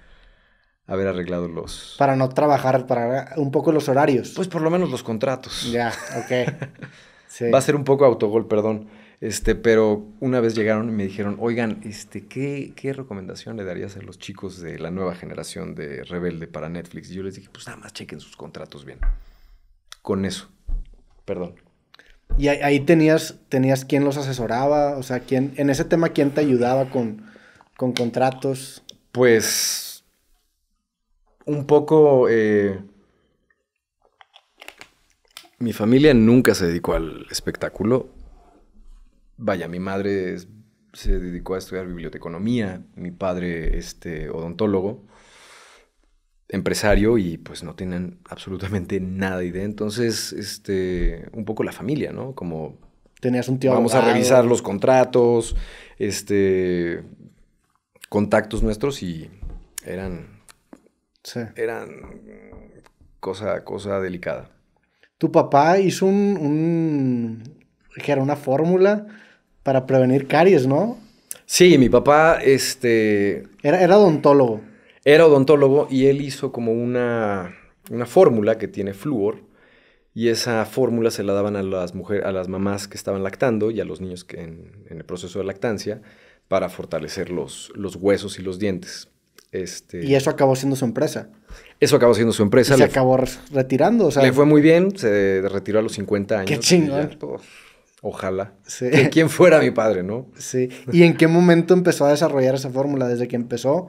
haber arreglado los... Para no trabajar, para un poco los horarios. Pues por lo menos los contratos. Ya, ok. Va a ser un poco autogol, perdón. Este, pero una vez llegaron y me dijeron, oigan, este, ¿qué, ¿qué recomendación le darías a los chicos de la nueva generación de Rebelde para Netflix? Y yo les dije, pues nada más chequen sus contratos bien. Con eso. Perdón. Y ahí, tenías, tenías quién los asesoraba, o sea, quién, en ese tema, quién te ayudaba con, contratos. Pues un poco... Eh, mi familia nunca se dedicó al espectáculo. Vaya, mi madre se dedicó a estudiar biblioteconomía, mi padre este, odontólogo empresario y pues no tienen absolutamente nada de idea. Entonces, este, un poco la familia, ¿no? Como... Tenías un tío. Vamos a revisar los contratos, este, contactos nuestros y eran... Sí. Eran cosa, cosa delicada. Tu papá hizo un, un que era una fórmula para prevenir caries, ¿no? Sí, mi papá, este... era odontólogo. Era odontólogo y él hizo como una, fórmula que tiene flúor y esa fórmula se la daban a las, mujeres, a las mamás que estaban lactando y a los niños que en, el proceso de lactancia para fortalecer los, los huesos y los dientes. Este... Y eso acabó siendo su empresa. Eso acabó siendo su empresa. se acabó retirando. O le fue muy bien, se retiró a los 50 años. Qué chingón. Ojalá. quien fuera mi padre, ¿no? Sí. ¿Y en qué momento empezó a desarrollar esa fórmula? Desde que empezó,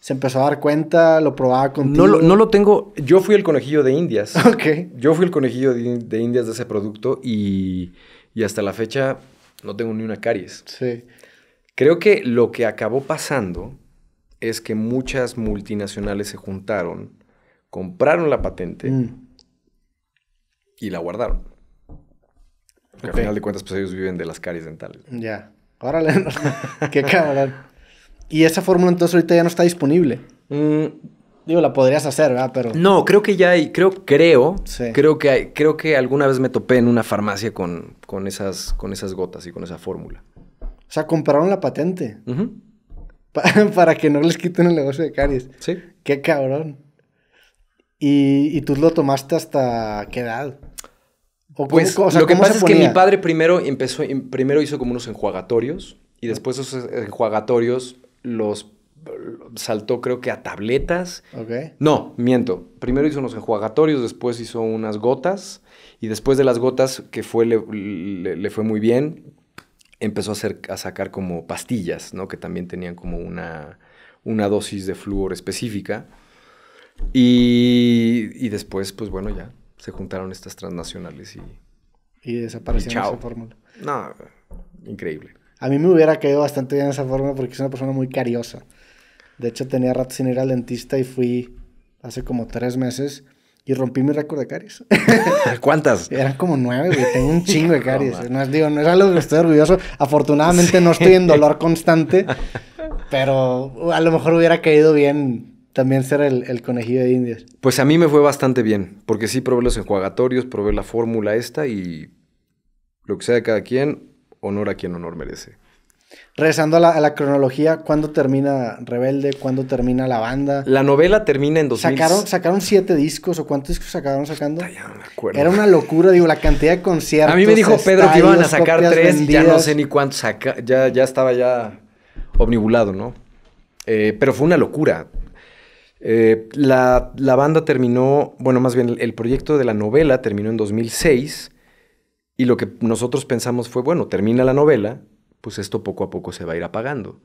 se empezó a dar cuenta, lo probaba contigo. No, no lo tengo. Yo fui el conejillo de Indias. Ok. Yo fui el conejillo de, Indias de ese producto y, hasta la fecha no tengo ni una caries. Sí. Creo que lo que acabó pasando es que muchas multinacionales se juntaron, compraron la patente mm. y la guardaron. al final de cuentas, pues ellos viven de las caries dentales. Ya. Órale. Qué cabrón. Y esa fórmula entonces ahorita ya no está disponible. Mm, digo, la podrías hacer, ¿verdad? Pero... No, creo que ya hay, creo, creo, creo que creo que alguna vez me topé en una farmacia con, con, esas, con esas gotas y con esa fórmula. O sea, compraron la patente. para que no les quiten el negocio de caries. Sí. Qué cabrón. ¿Y, tú lo tomaste hasta qué edad? ¿O pues, lo que pasa es que mi padre primero empezó, primero hizo como unos enjuagatorios y después esos enjuagatorios los saltó creo que a tabletas. No, miento. Primero hizo unos enjuagatorios, después hizo unas gotas y después de las gotas que fue le, fue muy bien, empezó a, hacer, a sacar como pastillas, ¿no? Que también tenían como una, una dosis de flúor específica. Y, después, pues bueno, ya se juntaron estas transnacionales y... Y desapareció esa fórmula. No, increíble. A mí me hubiera caído bastante bien esa forma porque es una persona muy cariosa. De hecho, tenía rato sin ir al dentista y fui hace como tres meses y rompí mi récord de caries. ¿Cuántas? Eran como nueve, güey. Tengo un chingo de caries. No, es digo, no es algo que estoy orgulloso. Afortunadamente no estoy en dolor constante, pero a lo mejor hubiera caído bien también ser el, el, conejillo de indias. Pues a mí me fue bastante bien, porque sí probé los enjuagatorios, probé la fórmula esta y lo que sea de cada quien, honor a quien honor merece. Regresando a la, cronología, ¿cuándo termina Rebelde? ¿Cuándo termina la banda? La novela termina en 2006. ¿Sacaron, ¿Sacaron siete discos o cuántos discos sacaron sacando? Ya no me acuerdo. Era una locura, digo, la cantidad de conciertos. A mí me dijo Pedro que iban a sacar tres, ya no sé ni cuántos saca, ya, ya estaba ya omnibulado, ¿no? Eh, pero fue una locura. Eh, la, banda terminó, bueno, más bien el, el proyecto de la novela terminó en 2006 y lo que nosotros pensamos fue, bueno, termina la novela, pues esto poco a poco se va a ir apagando.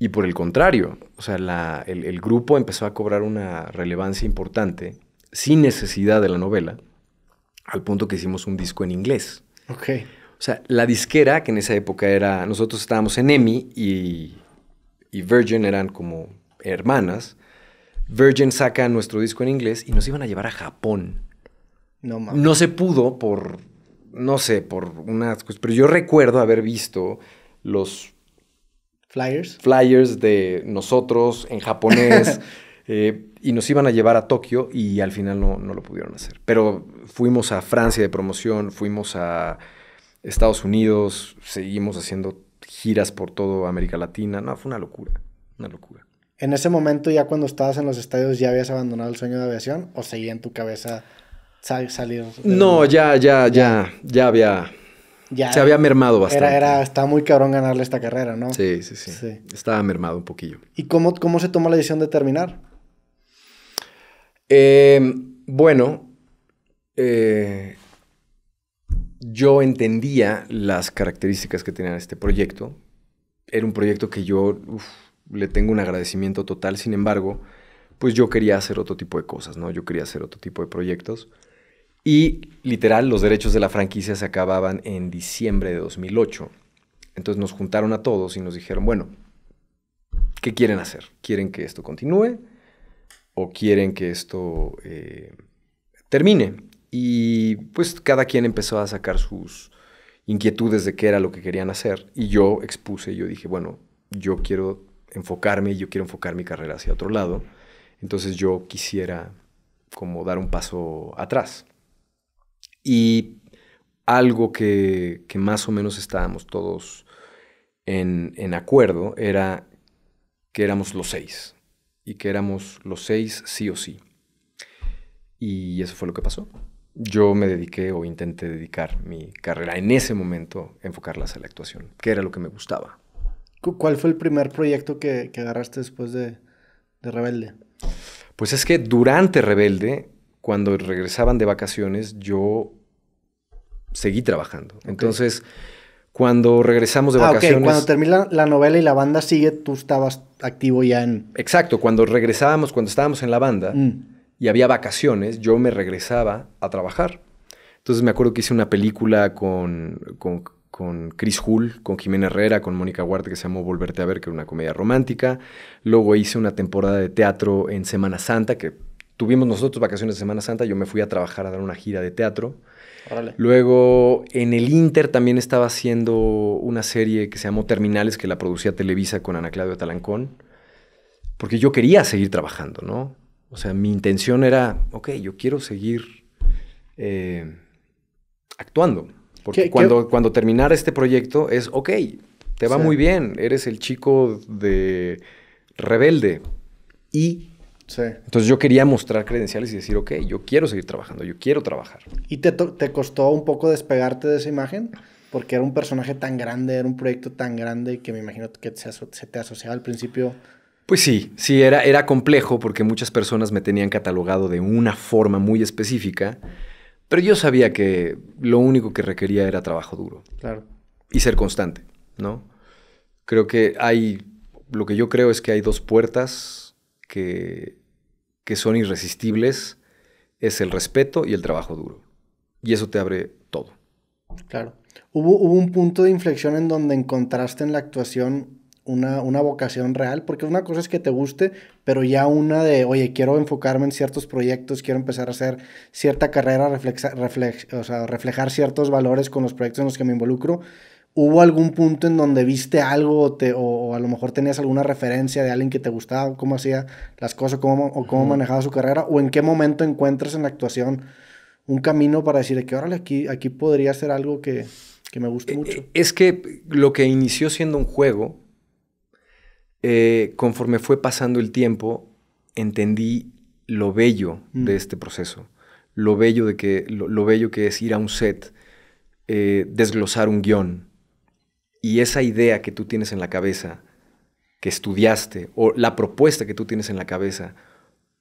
Y por el contrario, o sea, el, grupo empezó a cobrar una relevancia importante sin necesidad de la novela, al punto que hicimos un disco en inglés. Ok. O sea, la disquera, que en esa época era, nosotros estábamos en EMI y, y Virgin eran como hermanas, Virgin saca nuestro disco en inglés y nos iban a llevar a Japón. No, mames. no se pudo por no sé, por unas cosas, pero yo recuerdo haber visto los flyers, flyers de nosotros en japonés. Eh, y nos iban a llevar a Tokio y al final no, no lo pudieron hacer. Pero fuimos a Francia de promoción, fuimos a Estados Unidos, seguimos haciendo giras por todo América Latina. No, fue una locura, una locura. ¿En ese momento ya cuando estabas en los estadios ya habías abandonado el sueño de aviación o seguía en tu cabeza no, ya, ya, ya, ya había. se había mermado bastante. Era, estaba muy cabrón ganarle esta carrera, ¿no? Sí, sí, sí. Estaba mermado un poquillo. ¿Y cómo, se tomó la decisión de terminar? Eh, bueno, eh, yo entendía las características que tenía este proyecto. Era un proyecto que yo le tengo un agradecimiento total, sin embargo, pues yo quería hacer otro tipo de cosas, ¿no? Yo quería hacer otro tipo de proyectos. Y literal, los derechos de la franquicia se acababan en diciembre de 2008. Entonces nos juntaron a todos y nos dijeron, bueno, ¿qué quieren hacer? ¿Quieren que esto continúe o quieren que esto eh, termine? Y pues cada quien empezó a sacar sus inquietudes de qué era lo que querían hacer. Y yo expuse, yo dije, bueno, yo quiero enfocarme, yo quiero enfocar mi carrera hacia otro lado. Entonces yo quisiera como dar un paso atrás. Y algo que, más o menos estábamos todos en, acuerdo era que éramos los seis y que éramos los seis sí o sí. Y eso fue lo que pasó. Yo me dediqué o intenté dedicar mi carrera en ese momento, a enfocarlas a la actuación, que era lo que me gustaba. ¿Cuál fue el primer proyecto que, agarraste después de, de, Rebelde? Pues es que durante Rebelde, cuando regresaban de vacaciones, yo seguí trabajando. Entonces, cuando regresamos de ah, vacaciones. Cuando termina la novela y la banda sigue, tú estabas activo ya en. Exacto, cuando regresábamos, cuando estábamos en la banda mm. y había vacaciones, yo me regresaba a trabajar. Entonces me acuerdo que hice una película con, Chris Hull, con Jimena Herrera, con Mónica Huarte, que se llamó Volverte a ver, que era una comedia romántica. Luego hice una temporada de teatro en Semana Santa, que tuvimos nosotros vacaciones de Semana Santa. Yo me fui a trabajar a dar una gira de teatro. Luego, en el Inter también estaba haciendo una serie que se llamó Terminales, que la producía Televisa con Ana Claudia Talancón, porque yo quería seguir trabajando, ¿no? O sea, mi intención era, ok, yo quiero seguir eh, actuando. Porque cuando, cuando terminar este proyecto es, ok, te va muy bien, eres el chico de rebelde. Y entonces yo quería mostrar credenciales y decir, ok, yo quiero seguir trabajando, yo quiero trabajar. ¿Y te, costó un poco despegarte de esa imagen? Porque era un personaje tan grande, era un proyecto tan grande que me imagino que se, te asociaba al principio. Pues sí, sí, era, era complejo porque muchas personas me tenían catalogado de una forma muy específica, pero yo sabía que lo único que requería era trabajo duro. Y ser constante, ¿no? Creo que hay, lo que yo creo es que hay dos puertas que, son irresistibles es el respeto y el trabajo duro. Y eso te abre todo. Claro. Hubo, hubo un punto de inflexión en donde encontraste en la actuación una, vocación real, porque una cosa es que te guste, pero ya una de, oye, quiero enfocarme en ciertos proyectos, quiero empezar a hacer cierta carrera, o sea, reflejar ciertos valores con los proyectos en los que me involucro. ¿Hubo algún punto en donde viste algo o, a lo mejor tenías alguna referencia de alguien que te gustaba, cómo hacía las cosas cómo, o cómo manejaba su carrera? ¿O en qué momento encuentras en la actuación un camino para decir que, órale, aquí, podría ser algo que, me guste e, e, mucho? Es que lo que inició siendo un juego, eh, conforme fue pasando el tiempo, entendí lo bello de mm. este proceso, lo bello, de que, lo, bello que es ir a un set, eh, desglosar un guión y esa idea que tú tienes en la cabeza, que estudiaste, o la propuesta que tú tienes en la cabeza,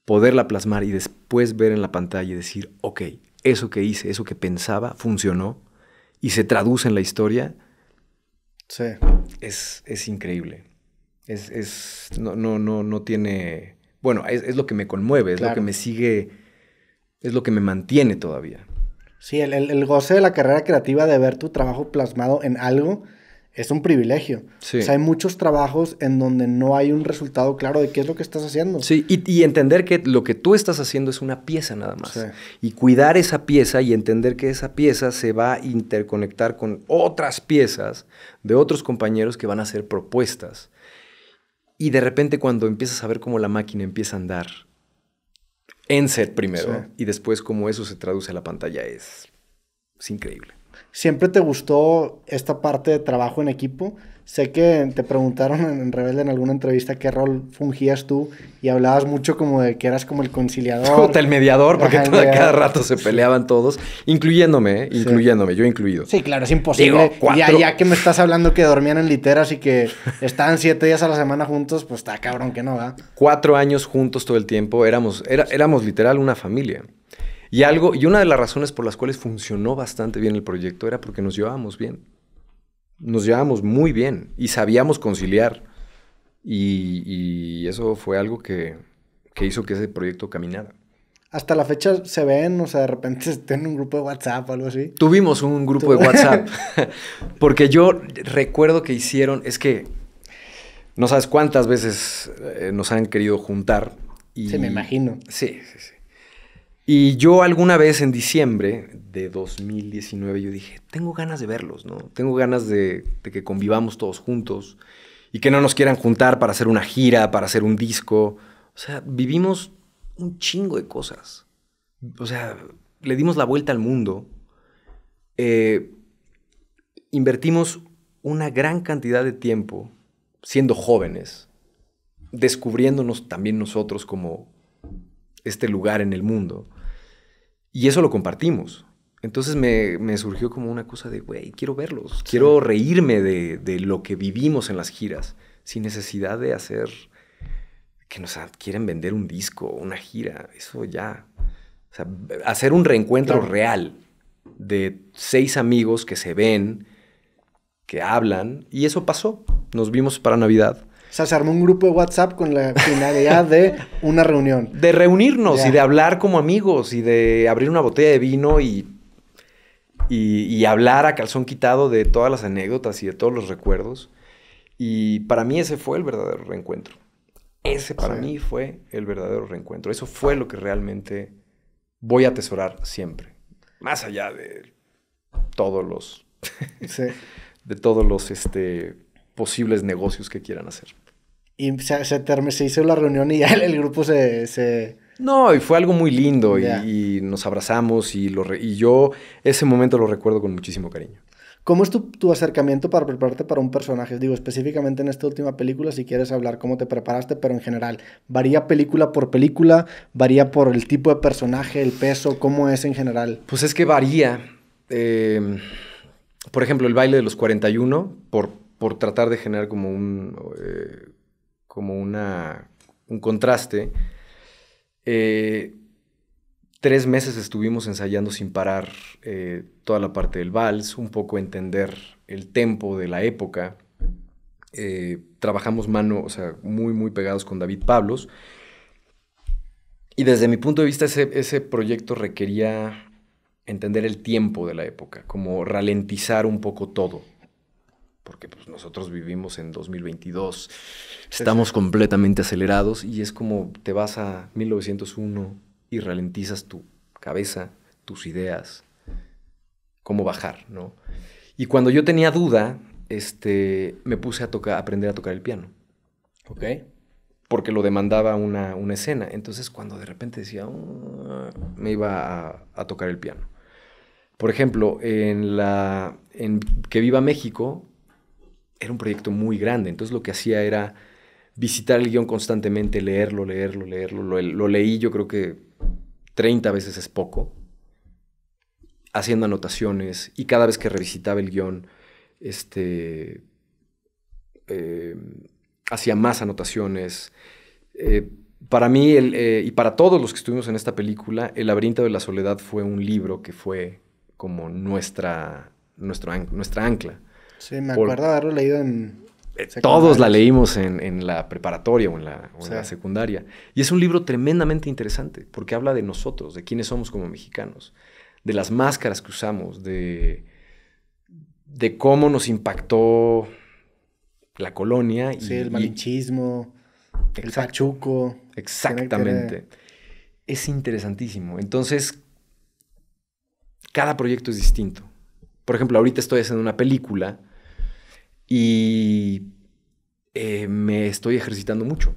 poderla plasmar y después ver en la pantalla y decir, ok, eso que hice, eso que pensaba, funcionó y se traduce en la historia, sí. es, es increíble. Es, no, no, no, no tiene... Bueno, es, lo que me conmueve, es lo que me sigue, es lo que me mantiene todavía. Sí, el, goce de la carrera creativa de ver tu trabajo plasmado en algo es un privilegio. O sea, hay muchos trabajos en donde no hay un resultado claro de qué es lo que estás haciendo. Sí, y, entender que lo que tú estás haciendo es una pieza nada más. Y cuidar esa pieza y entender que esa pieza se va a interconectar con otras piezas de otros compañeros que van a hacer propuestas. Y de repente cuando empiezas a ver cómo la máquina empieza a andar, en set primero, y después cómo eso se traduce a la pantalla, es increíble. ¿Siempre te gustó esta parte de trabajo en equipo? Sé que te preguntaron en Rebelde en alguna entrevista qué rol fungías tú y hablabas mucho como de que eras como el conciliador. el mediador, porque cada rato se peleaban todos, incluyéndome, ¿eh? incluyéndome, yo incluido. Sí, claro, es imposible. ya, que me estás hablando que dormían en literas y que estaban siete días a la semana juntos, pues está cabrón que no, ¿verdad? Cuatro años juntos todo el tiempo, éramos, era, éramos literal una familia. Y, algo, y una de las razones por las cuales funcionó bastante bien el proyecto era porque nos llevábamos bien. Nos llevábamos muy bien y sabíamos conciliar. Y, eso fue algo que, hizo que ese proyecto caminara hasta la fecha se ven, o sea, de repente estén en un grupo de WhatsApp o algo así. Tuvimos un grupo de WhatsApp. Porque yo recuerdo que hicieron, es que no sabes cuántas veces eh, nos han querido juntar. Y, se me imagino. Sí, sí, sí. Y yo alguna vez en diciembre de 2019 yo dije, tengo ganas de verlos, ¿no? Tengo ganas de, que convivamos todos juntos y que no nos quieran juntar para hacer una gira, para hacer un disco. O sea, vivimos un chingo de cosas. O sea, le dimos la vuelta al mundo. Eh, invertimos una gran cantidad de tiempo siendo jóvenes, descubriéndonos también nosotros como este lugar en el mundo. Y eso lo compartimos. Entonces me, surgió como una cosa de, güey, quiero verlos, quiero reírme de, lo que vivimos en las giras, sin necesidad de hacer que nos quieren vender un disco, una gira, eso ya. O sea, hacer un reencuentro real de seis amigos que se ven, que hablan, y eso pasó. Nos vimos para Navidad o sea, se armó un grupo de WhatsApp con la finalidad de una reunión. De reunirnos y de hablar como amigos y de abrir una botella de vino y, y, hablar a calzón quitado de todas las anécdotas y de todos los recuerdos. Y para mí ese fue el verdadero reencuentro. Ese para mí fue el verdadero reencuentro. Eso fue lo que realmente voy a atesorar siempre. Más allá de todos los... de todos este, posibles negocios que quieran hacer. Y se, se, hizo la reunión y ya el, grupo se, No, y fue algo muy lindo y, nos abrazamos y, lo y yo ese momento lo recuerdo con muchísimo cariño. ¿Cómo es tu, acercamiento para prepararte para un personaje? Digo, específicamente en esta última película, si quieres hablar cómo te preparaste, pero en general, ¿varía película por película? ¿Varía por el tipo de personaje, el peso? ¿Cómo es en general? Pues es que varía. Eh, por ejemplo, el baile de los 41, por, por tratar de generar como un... Eh, como un contraste, eh, tres meses estuvimos ensayando sin parar eh, toda la parte del vals, un poco entender el tempo de la época. Eh, trabajamos mano, o sea, muy, muy pegados con David Pablos. Y desde mi punto de vista, ese proyecto requería entender el tiempo de la época, como ralentizar un poco todo porque pues, nosotros vivimos en 2022, estamos completamente acelerados y es como te vas a 1901 y ralentizas tu cabeza, tus ideas, cómo bajar, ¿no? Y cuando yo tenía duda, este, me puse a tocar, aprender a tocar el piano. Ok. Porque lo demandaba una, escena. Entonces, cuando de repente decía, ah", me iba a, tocar el piano. Por ejemplo, en la. En que viva México, era un proyecto muy grande, entonces lo que hacía era visitar el guión constantemente, leerlo, leerlo, leerlo. Lo, leí yo creo que 30 veces es poco, haciendo anotaciones y cada vez que revisitaba el guión, este, eh, hacía más anotaciones. Eh, para mí eh, y para todos los que estuvimos en esta película, El laberinto de la soledad fue un libro que fue como nuestra, nuestro, nuestra ancla. Sí, me por, acuerdo haberlo leído en... Eh, todos la leímos en, la preparatoria o en, la, secundaria. Y es un libro tremendamente interesante porque habla de nosotros, de quiénes somos como mexicanos, de las máscaras que usamos, de, de cómo nos impactó la colonia. sí, el malinchismo, el pachuco. Exactamente. Es interesantísimo. Entonces, cada proyecto es distinto. Por ejemplo, ahorita estoy haciendo una película y eh, me estoy ejercitando mucho.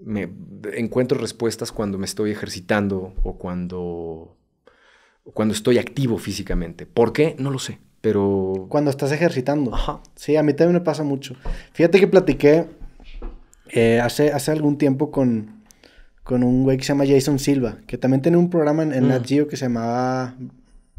Me encuentro respuestas cuando me estoy ejercitando o cuando, cuando estoy activo físicamente. ¿Por qué? No lo sé, pero... Cuando estás ejercitando. Sí, a mí también me pasa mucho. Fíjate que platiqué eh, hace, hace algún tiempo con, con un güey que se llama Jason Silva, que también tiene un programa en, Nat mm. Geo que se llamaba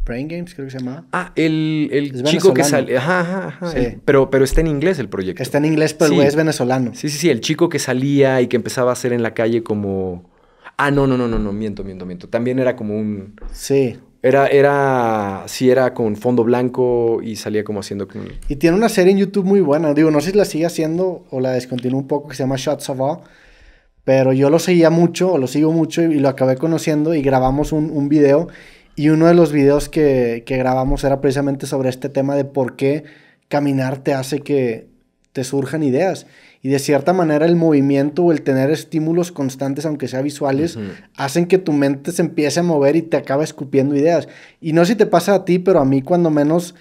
Brain Games, creo que se llama. Ah, el, el chico que salió. Ajá, ajá, ajá. pero, pero está en inglés el proyecto. Está en inglés, pero es venezolano. Sí, sí, sí. El chico que salía y que empezaba a hacer en la calle como. Ah, no, no, no, no, no. Miento, miento, miento. También era como un. Sí. Era, era, sí, era con fondo blanco y salía como haciendo... Y tiene una serie en YouTube muy buena. Digo, no sé si la sigue haciendo o la descontinuó un poco, que se llama Shots of All. Pero yo lo seguía mucho, o lo sigo mucho, y, y lo acabé conociendo y grabamos un, un video. Y uno de los videos que, grabamos era precisamente sobre este tema de por qué caminar te hace que te surjan ideas. Y de cierta manera el movimiento o el tener estímulos constantes, aunque sea visuales, hacen que tu mente se empiece a mover y te acaba escupiendo ideas. Y no sé si te pasa a ti, pero a mí cuando menos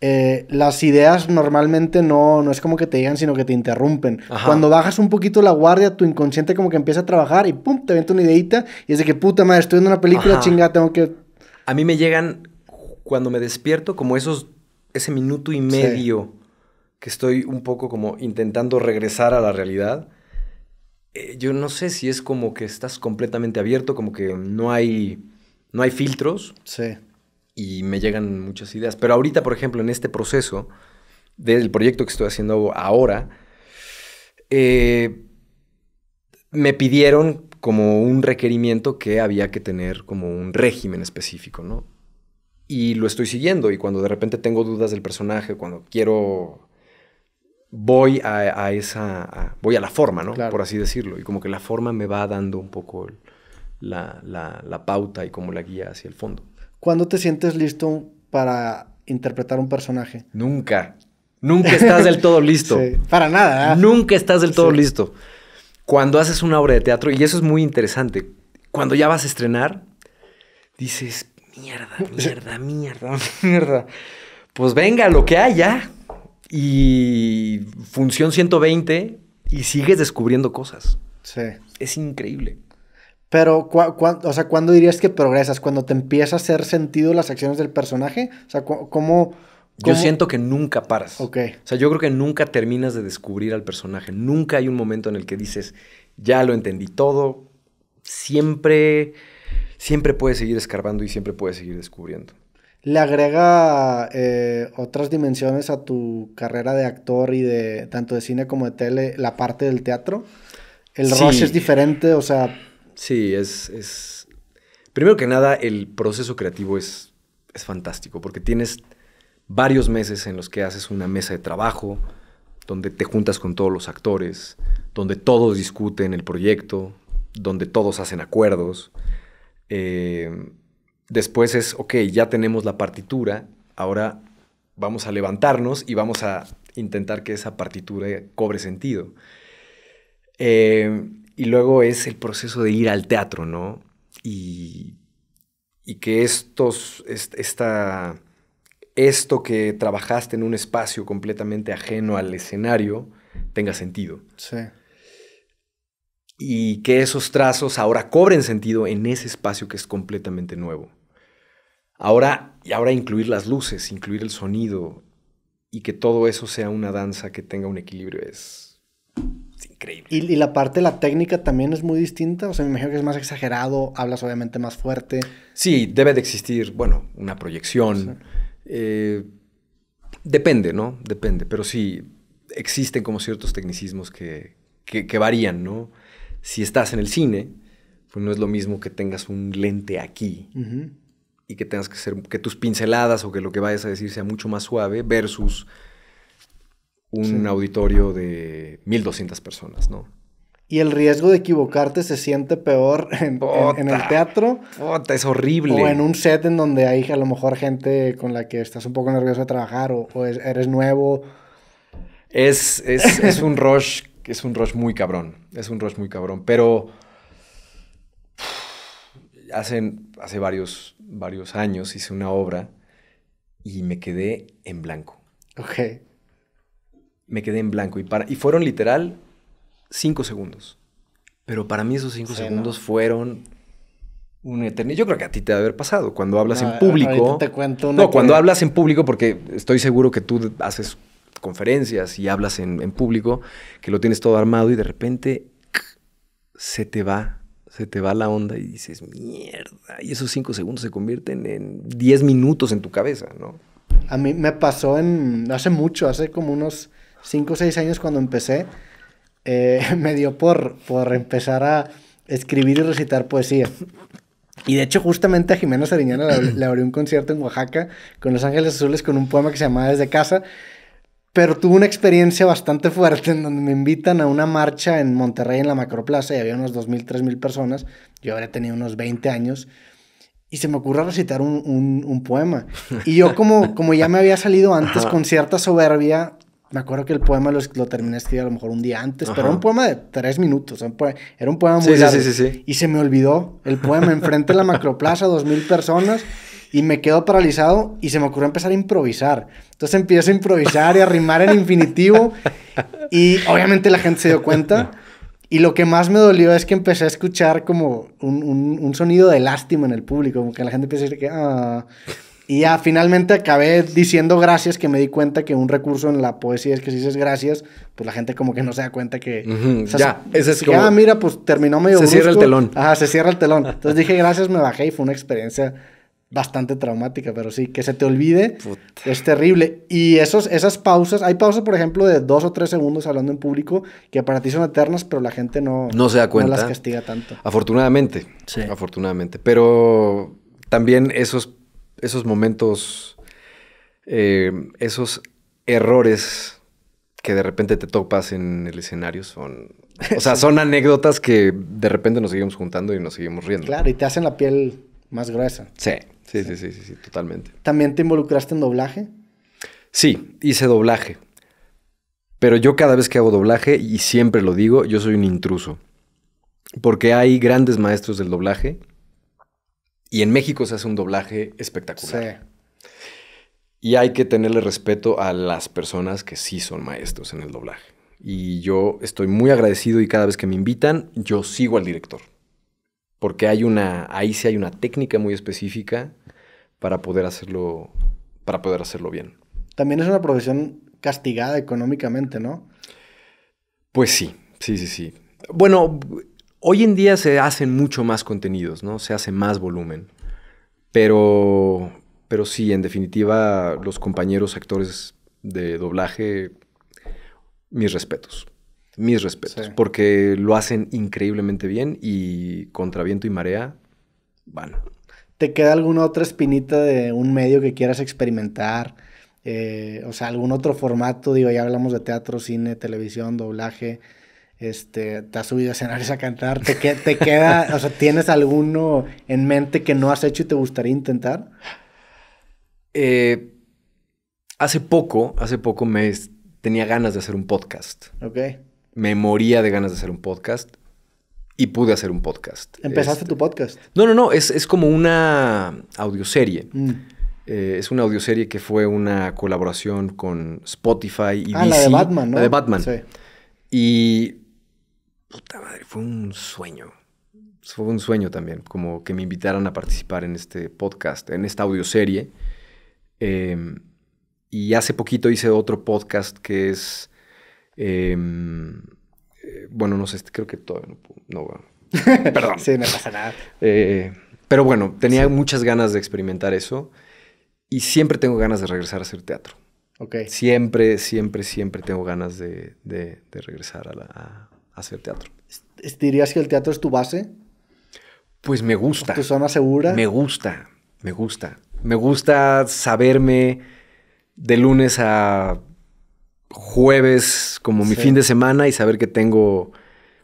eh, las ideas normalmente no, no es como que te llegan, sino que te interrumpen. Cuando bajas un poquito la guardia, tu inconsciente como que empieza a trabajar y pum, te viene una ideita y es de que puta madre, estoy en una película, chinga, tengo que a mí me llegan cuando me despierto como esos, ese minuto y medio que estoy un poco como intentando regresar a la realidad. Eh, yo no sé si es como que estás completamente abierto, como que no hay, no hay filtros. Sí. Y me llegan muchas ideas. Pero ahorita, por ejemplo, en este proceso del proyecto que estoy haciendo ahora, eh, me pidieron como un requerimiento que había que tener como un régimen específico, ¿no? Y lo estoy siguiendo y cuando de repente tengo dudas del personaje, cuando quiero voy a, esa voy a la forma, ¿no? Por así decirlo, y como que la forma me va dando un poco la, pauta y como la guía hacia el fondo. ¿Cuándo te sientes listo para interpretar un personaje? Nunca. Nunca estás del todo listo. Para nada. ¿eh? Nunca estás del todo listo cuando haces una obra de teatro, y eso es muy interesante, cuando ya vas a estrenar, dices, mierda, mierda, mierda, mierda. Pues venga, lo que haya. Y función 120 y sigues descubriendo cosas. Sí. Es increíble. Pero, o sea, ¿cuándo dirías que progresas? ¿Cuando te empieza a hacer sentido las acciones del personaje? O sea, ¿cómo, yo siento que nunca paras. Ok. O sea, yo creo que nunca terminas de descubrir al personaje. Nunca hay un momento en el que dices, ya lo entendí todo. Siempre, siempre puedes seguir escarbando y siempre puedes seguir descubriendo. ¿Le agrega eh, otras dimensiones a tu carrera de actor y de tanto de cine como de tele, la parte del teatro? ¿El rush es diferente? O sea. Sí, es, Primero que nada, el proceso creativo es, es fantástico porque tienes varios meses en los que haces una mesa de trabajo, donde te juntas con todos los actores, donde todos discuten el proyecto, donde todos hacen acuerdos. Eh, después es, ok, ya tenemos la partitura, ahora vamos a levantarnos y vamos a intentar que esa partitura cobre sentido. Eh, y luego es el proceso de ir al teatro, ¿no? Y, y que estos, esta esto que trabajaste en un espacio completamente ajeno al escenario tenga sentido. Sí. Y que esos trazos ahora cobren sentido en ese espacio que es completamente nuevo. Ahora, y ahora incluir las luces, incluir el sonido y que todo eso sea una danza que tenga un equilibrio es, increíble. Y, la parte de la técnica también es muy distinta. O sea, me imagino que es más exagerado, hablas obviamente más fuerte. Sí, debe de existir, bueno, una proyección. Eh, depende, ¿no? Depende, pero sí existen como ciertos tecnicismos que, varían, ¿no? Si estás en el cine, pues no es lo mismo que tengas un lente aquí y que tengas que ser, que tus pinceladas o que lo que vayas a decir sea mucho más suave versus un auditorio de 1200 personas, ¿no? y el riesgo de equivocarte se siente peor en, el teatro. es horrible. O en un set en donde hay a lo mejor gente con la que estás un poco nervioso de trabajar o, eres nuevo. Es, es, es un rush, es un rush muy cabrón. Es un rush muy cabrón. Pero hace, hace varios, varios años hice una obra y me quedé en blanco. Ok. Me quedé en blanco. Y, y fueron literal cinco segundos. Pero para mí esos cinco segundos fueron un eternidad. Yo creo que a ti te debe haber pasado. Cuando hablas en público. Te cuento no, cuando hablas en público, porque estoy seguro que tú haces conferencias y hablas en, público, que lo tienes todo armado y de repente se te va se te va la onda y dices, mierda, y esos cinco segundos se convierten en diez minutos en tu cabeza, ¿no? A mí me pasó en, hace mucho, hace como unos cinco o seis años cuando empecé, eh, me dio por, por empezar a escribir y recitar poesía. Y de hecho, justamente a Jimena Sariñana le, abrió un concierto en Oaxaca con Los Ángeles Azules con un poema que se llamaba Desde Casa. Pero tuve una experiencia bastante fuerte en donde me invitan a una marcha en Monterrey, en la Macroplaza, y había unos 2.000, 3.000 personas. Yo habría tenido unos 20 años. Y se me ocurre recitar un, poema. Y yo, como, como ya me había salido antes con cierta soberbia, me acuerdo que el poema lo, lo terminé a lo mejor un día antes, pero era un poema de tres minutos. Era un poema muy largo. y se me olvidó el poema enfrente de la macroplaza, dos mil personas y me quedo paralizado y se me ocurrió empezar a improvisar. Entonces empiezo a improvisar y a rimar en infinitivo y obviamente la gente se dio cuenta. Y lo que más me dolió es que empecé a escuchar como un, un, sonido de lástima en el público, como que la gente empieza a decir que... Ah, y ya finalmente acabé diciendo gracias, que me di cuenta que un recurso en la poesía es que si dices gracias, pues la gente como que no se da cuenta que... ya, ese es como... Ah, mira, pues terminó medio Se cierra el telón. Ajá, se cierra el telón. Entonces dije gracias, me bajé y fue una experiencia bastante traumática, pero sí, que se te olvide es terrible. Y esos, esas pausas, hay pausas, por ejemplo, de dos o tres segundos hablando en público que para ti son eternas, pero la gente no, no se da cuenta. No las castiga tanto. Afortunadamente. Sí. Afortunadamente. Pero también esos esos momentos, eh, esos errores que de repente te topas en el escenario son... O sea, son anécdotas que de repente nos seguimos juntando y nos seguimos riendo. Claro, y te hacen la piel más gruesa. Sí, sí, sí, sí, sí, sí totalmente. ¿También te involucraste en doblaje? Sí, hice doblaje. Pero yo cada vez que hago doblaje, y siempre lo digo, yo soy un intruso. Porque hay grandes maestros del doblaje y en México se hace un doblaje espectacular. Sí. Y hay que tenerle respeto a las personas que sí son maestros en el doblaje. Y yo estoy muy agradecido y cada vez que me invitan, yo sigo al director. Porque hay una, ahí sí hay una técnica muy específica para poder hacerlo, para poder hacerlo bien. También es una profesión castigada económicamente, ¿no? Pues sí, sí, sí, sí. Bueno, Hoy en día se hacen mucho más contenidos, ¿no? Se hace más volumen. Pero, pero sí, en definitiva, los compañeros actores de doblaje, mis respetos. Mis respetos. Porque lo hacen increíblemente bien y contra viento y marea van. ¿Te queda alguna otra espinita de un medio que quieras experimentar? Eh, o sea, algún otro formato, digo, ya hablamos de teatro, cine, televisión, doblaje. Este, te has subido a escenarios a cantar, te, te queda, o sea, ¿tienes alguno en mente que no has hecho y te gustaría intentar? Eh, hace poco, hace poco me tenía ganas de hacer un podcast. Ok. Me moría de ganas de hacer un podcast y pude hacer un podcast. ¿Empezaste este, tu podcast? No, no, no, es, como una audioserie. Mm. Eh, es una audioserie que fue una colaboración con Spotify y Ah, la de Batman, ¿no? La de Batman. Sí. Y puta madre, fue un sueño. Fue un sueño también, como que me invitaran a participar en este podcast, en esta audioserie. Em, y hace poquito hice otro podcast que es. Em, eh, bueno, no sé, este creo que todavía no puedo. No, Perdón. sí, no pasa nada. Eh, pero bueno, tenía muchas ganas de experimentar eso. Y siempre tengo ganas de regresar a hacer teatro. Okay. Siempre, siempre, siempre tengo ganas de, regresar a la, ...hacer teatro. ¿Dirías que el teatro es tu base? Pues me gusta. ¿Tu zona segura? Me gusta, me gusta. Me gusta saberme de lunes a jueves como mi fin de semana y saber que tengo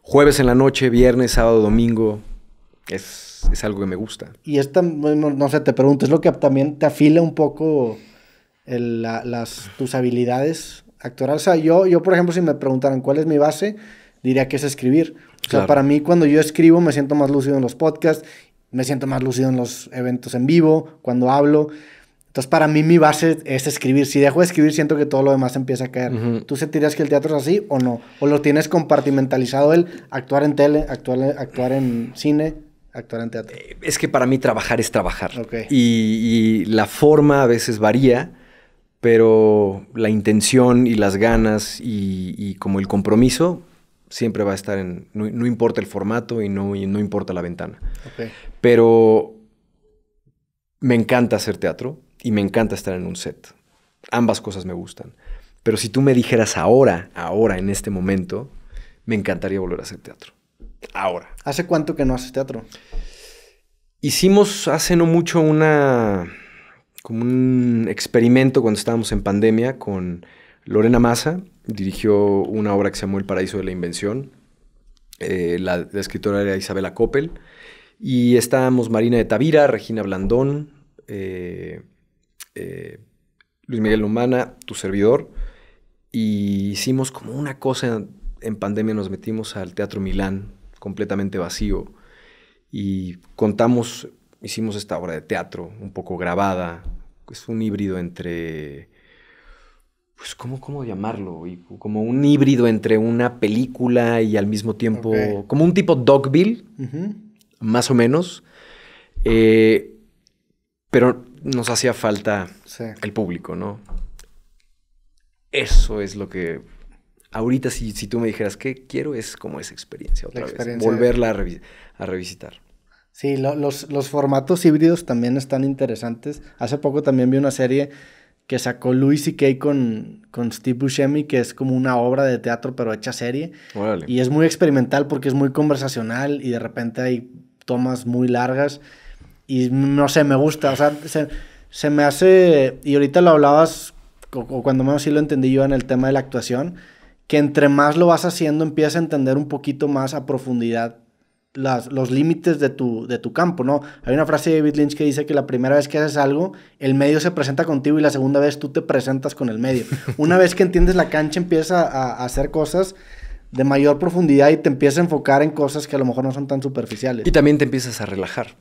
jueves en la noche, viernes, sábado, domingo. Es, es algo que me gusta. Y esta, no sé, te pregunto, es lo que también te afila un poco las, tus habilidades actorales. O sea, yo, yo, por ejemplo, si me preguntaran cuál es mi base, diría que es escribir. O sea, para mí cuando yo escribo me siento más lúcido en los podcasts, me siento más lúcido en los eventos en vivo, cuando hablo. Entonces, para mí mi base es escribir. Si dejo de escribir, siento que todo lo demás empieza a caer. ¿Tú sentirías que el teatro es así o no? ¿O lo tienes compartimentalizado el actuar en tele, actuar, en cine, actuar en teatro? Eh, es que para mí trabajar es trabajar. Y, la forma a veces varía, pero la intención y las ganas y como el compromiso siempre va a estar en, no, importa el formato y no, no importa la ventana. Pero me encanta hacer teatro y me encanta estar en un set. Ambas cosas me gustan. Pero si tú me dijeras ahora, ahora, en este momento, me encantaría volver a hacer teatro. Ahora. ¿Hace cuánto que no haces teatro? Hicimos hace no mucho una como un experimento cuando estábamos en pandemia con Lorena Massa dirigió una obra que se llamó El Paraíso de la Invención. Eh, la, escritora era Isabela Coppel. Y estábamos Marina de Tavira, Regina Blandón, eh, eh, Luis Miguel Lumana, tu servidor. Y hicimos como una cosa en pandemia, nos metimos al Teatro Milán, completamente vacío. Y contamos, hicimos esta obra de teatro, un poco grabada, es un híbrido entre pues, ¿cómo, llamarlo? como un híbrido entre una película y al mismo tiempo, como un tipo Dogville, más o menos. Eh, pero nos hacía falta el público, ¿no? Eso es lo que... Ahorita, si, tú me dijeras qué quiero, es como esa experiencia otra vez. Volverla a, revisitar. Sí, los, los formatos híbridos también están interesantes. Hace poco también vi una serie que sacó Louis C.K. Con, con Steve Buscemi, que es como una obra de teatro pero hecha serie. Y es muy experimental porque es muy conversacional y de repente hay tomas muy largas y no sé, me gusta, o sea, se, me hace, y ahorita lo hablabas, o, cuando menos sí lo entendí yo en el tema de la actuación, que entre más lo vas haciendo empiezas a entender un poquito más a profundidad las, los límites de tu, de tu campo, ¿no? Hay una frase de David Lynch que dice que la primera vez que haces algo, el medio se presenta contigo y la segunda vez tú te presentas con el medio. Una vez que entiendes la cancha, empieza a, hacer cosas de mayor profundidad y te empieza a enfocar en cosas que a lo mejor no son tan superficiales. Y también te empiezas a relajar.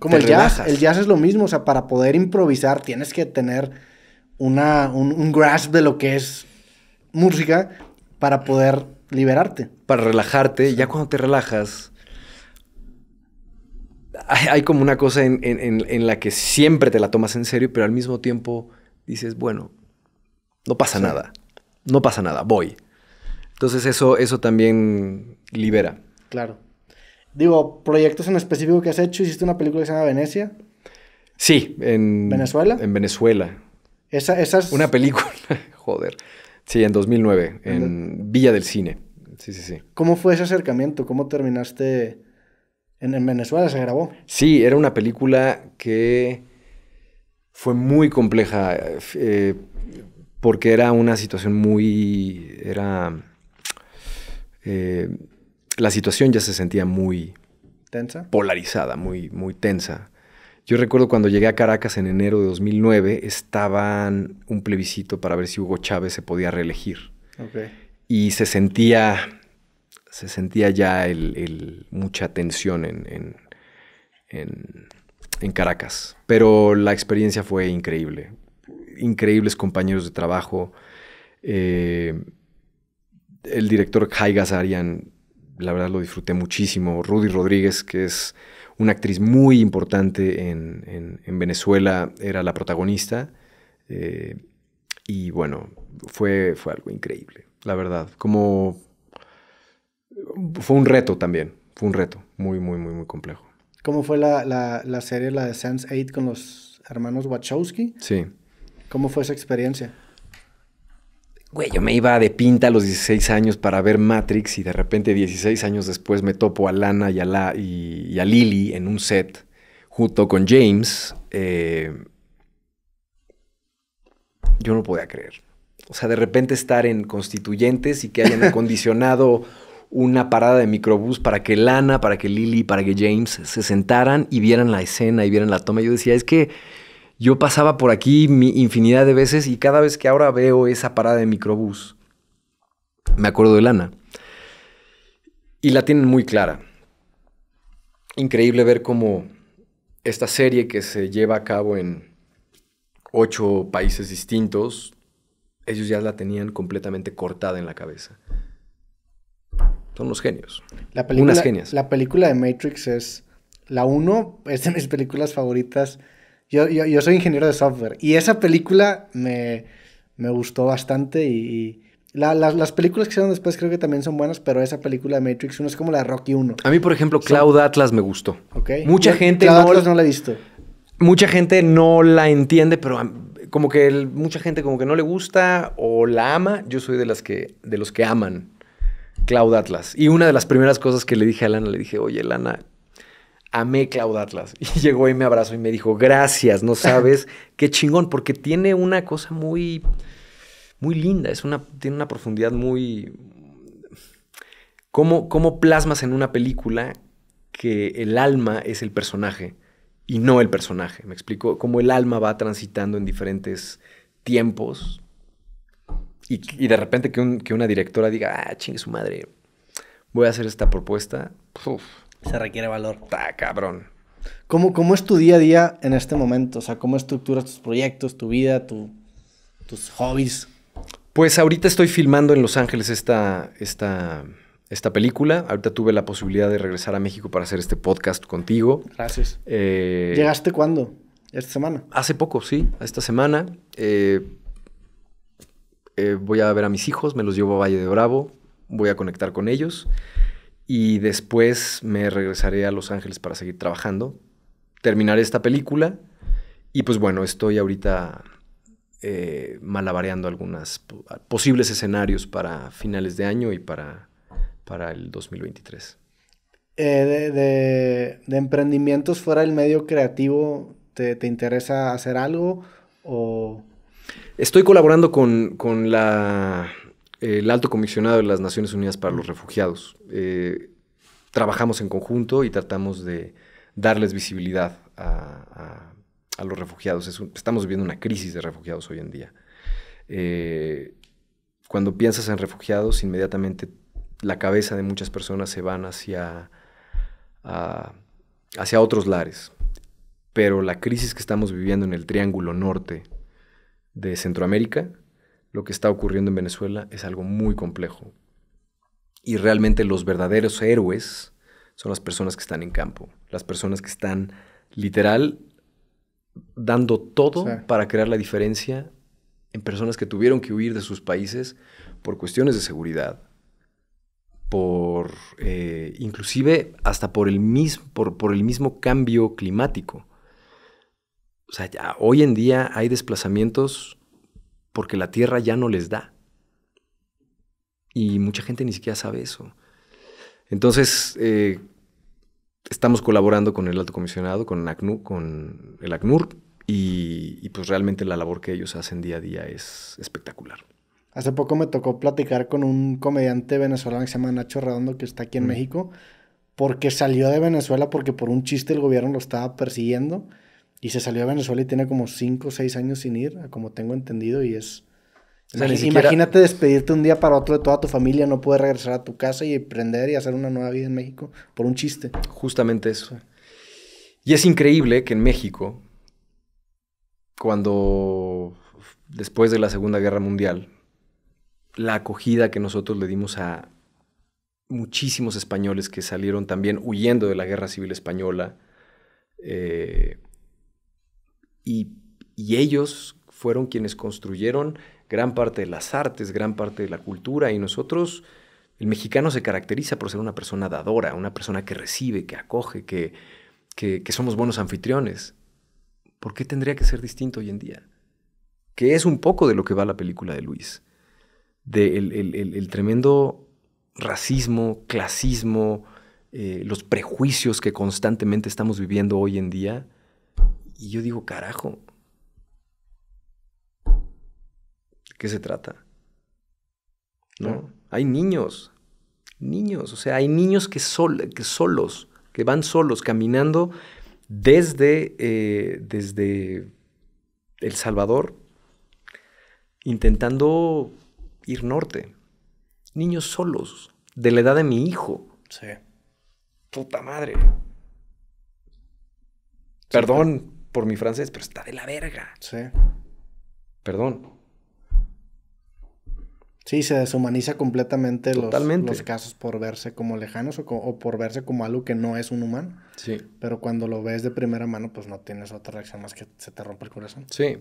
Como el jazz. El jazz es lo mismo, o sea, para poder improvisar tienes que tener un, un grasp de lo que es música para poder liberarte. Para relajarte, ya cuando te relajas hay como una cosa en, la que siempre te la tomas en serio, pero al mismo tiempo dices, bueno, no pasa nada, no pasa nada, voy. Entonces eso, eso también libera. Claro. Digo, proyectos en específico que has hecho, hiciste una película que se llama Venecia. Sí, en Venezuela. En Venezuela. Esa, es... Una película, joder. Sí, en 2009, en Villa del Cine. Sí, sí, sí. ¿Cómo fue ese acercamiento? ¿Cómo terminaste en, Venezuela se grabó. Sí, era una película que fue muy compleja eh, porque era una situación muy... Era... Eh, la situación ya se sentía muy... ¿Tensa? Polarizada, muy, muy tensa. Yo recuerdo cuando llegué a Caracas en enero de 2009, estaban un plebiscito para ver si Hugo Chávez se podía reelegir. Y se sentía se sentía ya mucha tensión en, Caracas. Pero la experiencia fue increíble. Increíbles compañeros de trabajo. Eh, el director Jaigas Arian, la verdad lo disfruté muchísimo. Rudy Rodríguez, que es una actriz muy importante en, Venezuela, era la protagonista. Eh, y bueno, fue, fue algo increíble, la verdad. Como fue un reto también, fue un reto muy, muy, muy, muy complejo. ¿Cómo fue la, serie, la de Sans 8 con los hermanos Wachowski? Sí. ¿Cómo fue esa experiencia? Güey, yo me iba de pinta a los 16 años para ver Matrix y de repente 16 años después me topo a Lana y a, la, Lily en un set junto con James. Eh, yo no podía creer. O sea, de repente estar en constituyentes y que hayan acondicionado una parada de microbús para que Lana, para que Lily, para que James se sentaran y vieran la escena y vieran la toma. Yo decía, es que yo pasaba por aquí mi infinidad de veces y cada vez que ahora veo esa parada de microbús, me acuerdo de Lana. Y la tienen muy clara. Increíble ver cómo esta serie que se lleva a cabo en ocho países distintos, ellos ya la tenían completamente cortada en la cabeza. Son unos genios. La película, Unas genias. La película de Matrix es. La 1 es de mis películas favoritas. Yo, yo, soy ingeniero de software. Y esa película me, gustó bastante. Y, las películas que hicieron después creo que también son buenas, pero esa película de Matrix 1 es como la de Rocky 1. A mí, por ejemplo, Cloud Atlas me gustó. Mucha gente no, la he visto. Mucha gente no la entiende, pero como que mucha gente como que no le gusta o la ama. Yo soy de las que de los que aman Cloud Atlas. Y una de las primeras cosas que le dije a Lana, le dije, oye, Lana, amé Cloud Atlas. Y llegó y me abrazó y me dijo, gracias, no sabes qué chingón, porque tiene una cosa muy, muy linda, es una, tiene una profundidad muy... ¿Cómo, ¿Cómo plasmas en una película que el alma es el personaje y no el personaje? ¿Me explico? Cómo el alma va transitando en diferentes tiempos y, de repente que, una directora diga, ah, chingue su madre, voy a hacer esta propuesta. Pues, Se requiere valor. Está cabrón. ¿Cómo, ¿Cómo es tu día a día en este momento? O sea, ¿cómo estructuras tus proyectos, tu vida, tus hobbies? Pues ahorita estoy filmando en Los Ángeles esta, esta, esta película. Ahorita tuve la posibilidad de regresar a México para hacer este podcast contigo. Gracias. Eh, ¿Llegaste cuándo? ¿Esta semana? Hace poco, sí, esta semana. Eh, eh, voy a ver a mis hijos, me los llevo a Valle de Bravo, voy a conectar con ellos y después me regresaré a Los Ángeles para seguir trabajando, terminaré esta película y pues bueno, estoy ahorita eh, malabareando algunos posibles escenarios para finales de año y para, para el 2023. Eh, de, emprendimientos fuera del medio creativo, ¿te, te interesa hacer algo o...? Estoy colaborando con, el alto comisionado de las Naciones Unidas para los Refugiados. Eh, trabajamos en conjunto y tratamos de darles visibilidad a, los refugiados. estamos viviendo una crisis de refugiados hoy en día. Eh, cuando piensas en refugiados, inmediatamente la cabeza de muchas personas se van hacia, hacia otros lares. Pero la crisis que estamos viviendo en el Triángulo Norte de Centroamérica, lo que está ocurriendo en Venezuela es algo muy complejo. Y realmente los verdaderos héroes son las personas que están en campo, las personas que están literal dando todo para crear la diferencia en personas que tuvieron que huir de sus países por cuestiones de seguridad, por eh, inclusive hasta por el, mismo, por el mismo cambio climático o sea, hoy en día hay desplazamientos porque la tierra ya no les da. Y mucha gente ni siquiera sabe eso. Entonces, eh, estamos colaborando con el alto comisionado, con, el ACNUR, y, pues realmente la labor que ellos hacen día a día es espectacular. Hace poco me tocó platicar con un comediante venezolano que se llama Nacho Redondo, que está aquí en México, porque salió de Venezuela porque por un chiste el gobierno lo estaba persiguiendo y se salió a Venezuela y tiene como 5 o 6 años sin ir, como tengo entendido, y es... Imagínate despedirte un día para otro de toda tu familia, no puedes regresar a tu casa y emprender y hacer una nueva vida en México por un chiste. Justamente eso. Y es increíble que en México, cuando después de la Segunda Guerra Mundial, la acogida que nosotros le dimos a muchísimos españoles que salieron también huyendo de la Guerra Civil Española, eh, y, ellos fueron quienes construyeron gran parte de las artes, gran parte de la cultura y nosotros, el mexicano se caracteriza por ser una persona dadora, una persona que recibe, que acoge, que, que, somos buenos anfitriones. ¿Por qué tendría que ser distinto hoy en día? Que es un poco de lo que va la película de Luis, del el, tremendo racismo, clasismo, eh, los prejuicios que constantemente estamos viviendo hoy en día y yo digo, carajo, qué se trata? ¿No? Hay niños, niños, o sea, hay niños que, solos, que van solos, caminando desde, eh, desde El Salvador, intentando ir norte. Niños solos, de la edad de mi hijo. Sí. Puta madre. Perdón, por mi francés, pero está de la verga. Sí. Perdón. Sí, se deshumaniza completamente los, casos por verse como lejanos o, por verse como algo que no es un humano. Sí. Pero cuando lo ves de primera mano, pues no tienes otra reacción más que se te rompe el corazón. Sí.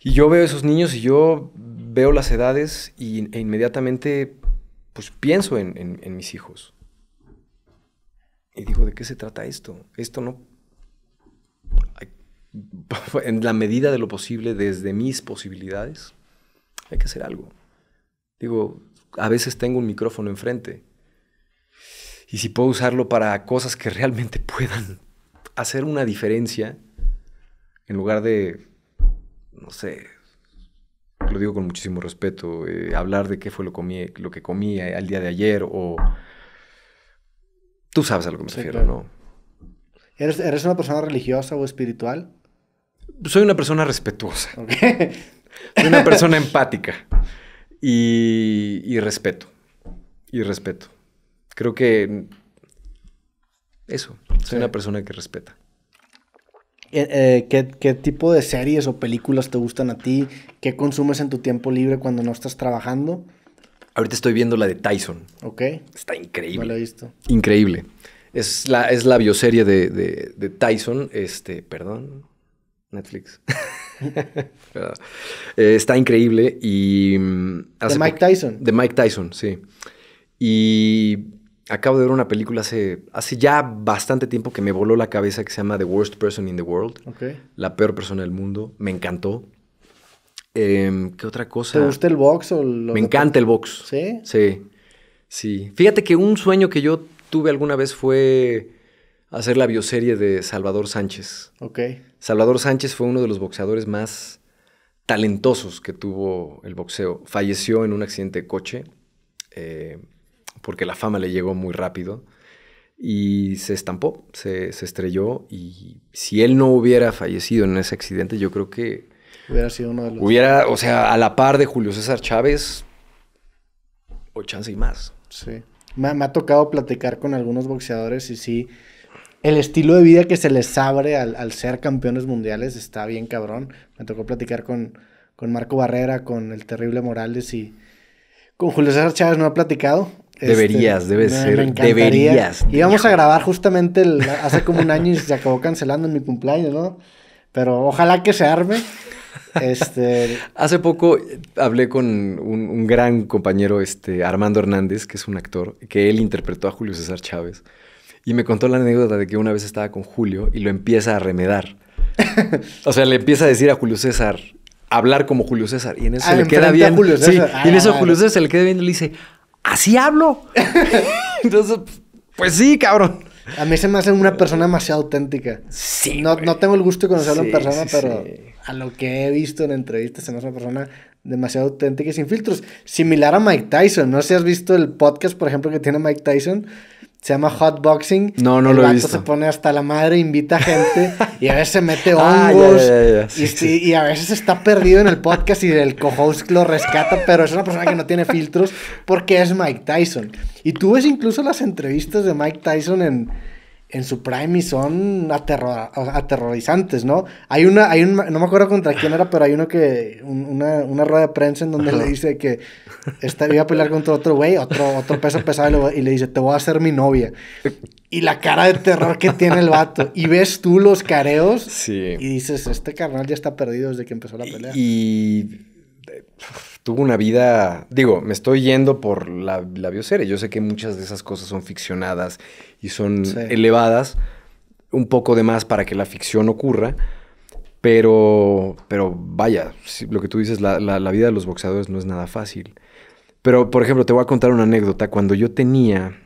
Y yo veo esos niños y yo veo las edades e inmediatamente pues pienso en mis hijos. Y digo, ¿de qué se trata esto? Esto no, en la medida de lo posible, desde mis posibilidades, hay que hacer algo. Digo, a veces tengo un micrófono enfrente y si puedo usarlo para cosas que realmente puedan hacer una diferencia, en lugar de, no sé, lo digo con muchísimo respeto, eh, hablar de qué fue lo, comí, lo que comí eh, al día de ayer o... Tú sabes a lo que me refiero, ¿no? ¿Eres, una persona religiosa o espiritual? Soy una persona respetuosa. Soy una persona empática. Y, respeto. Y respeto. Creo que eso. Soy una persona que respeta. Eh, eh, ¿qué, ¿Qué, tipo de series o películas te gustan a ti? ¿Qué consumes en tu tiempo libre cuando no estás trabajando? Ahorita estoy viendo la de Tyson. Ok. Está increíble. No la he visto. Increíble. Es la, bioserie de, Tyson. Este, perdón, Netflix. Eh, está increíble y... Mm, de Mike Tyson. De Mike Tyson, sí. Y acabo de ver una película hace, hace ya bastante tiempo que me voló la cabeza que se llama The Worst Person in the World. La peor persona del mundo. Me encantó. Em, ¿Qué otra cosa? ¿Te gusta el box? O me encanta el box. ¿Sí? Sí. Sí. Fíjate que un sueño que yo tuve alguna vez fue hacer la bioserie de Salvador Sánchez. Ok. Salvador Sánchez fue uno de los boxeadores más talentosos que tuvo el boxeo. Falleció en un accidente de coche eh, porque la fama le llegó muy rápido y se estampó, se, se, estrelló y si él no hubiera fallecido en ese accidente, yo creo que... Hubiera sido uno de los... Hubiera, o sea, a la par de Julio César Chávez, o chance y más. Sí me, ha tocado platicar con algunos boxeadores y sí, el estilo de vida que se les abre al, ser campeones mundiales está bien cabrón. Me tocó platicar con, Marco Barrera, con el terrible Morales y con Julio César Chávez no ha platicado. Este, deberías, debe debes ser. deberías. Íbamos a grabar justamente el, hace como un año y se acabó cancelando en mi cumpleaños, ¿no? Pero ojalá que se arme. Este... Hace poco hablé con un, gran compañero, este, Armando Hernández, que es un actor, que él interpretó a Julio César Chávez, y me contó la anécdota de que una vez estaba con Julio y lo empieza a remedar. o sea, le empieza a decir a Julio César, hablar como Julio César, y en eso ah, le queda bien. y en ah, eso Julio César se le queda bien y le dice, así hablo. Entonces, pues sí, cabrón. A mí se me hace una persona demasiado auténtica. Sí. No, no tengo el gusto de conocerlo en persona, pero a lo que he visto en entrevistas, se me hace una persona demasiado auténtica y sin filtros. Similar a Mike Tyson, ¿no? Si has visto el podcast, por ejemplo, que tiene Mike Tyson se llama Hotboxing. No, no lo he visto. se pone hasta la madre, invita gente y a veces se mete ah, hongos. y, y, a veces está perdido en el podcast y el co-host lo rescata, pero es una persona que no tiene filtros porque es Mike Tyson. Y tú ves incluso las entrevistas de Mike Tyson en, en su prime y son aterrorizantes, ¿no? Hay una, hay un, no me acuerdo contra quién era, pero hay uno que, una, una, rueda de prensa en donde le dice que está, iba a pelear contra otro güey, otro, otro peso pesado, y le dice, te voy a hacer mi novia. Y la cara de terror que tiene el vato. Y ves tú los careos y dices, este carnal ya está perdido desde que empezó la pelea. Y tuvo una vida, digo, me estoy yendo por la, la Yo sé que muchas de esas cosas son ficcionadas y son elevadas, un poco de más para que la ficción ocurra, pero, pero vaya, lo que tú dices, la, vida de los boxeadores no es nada fácil. Pero, por ejemplo, te voy a contar una anécdota. Cuando yo tenía,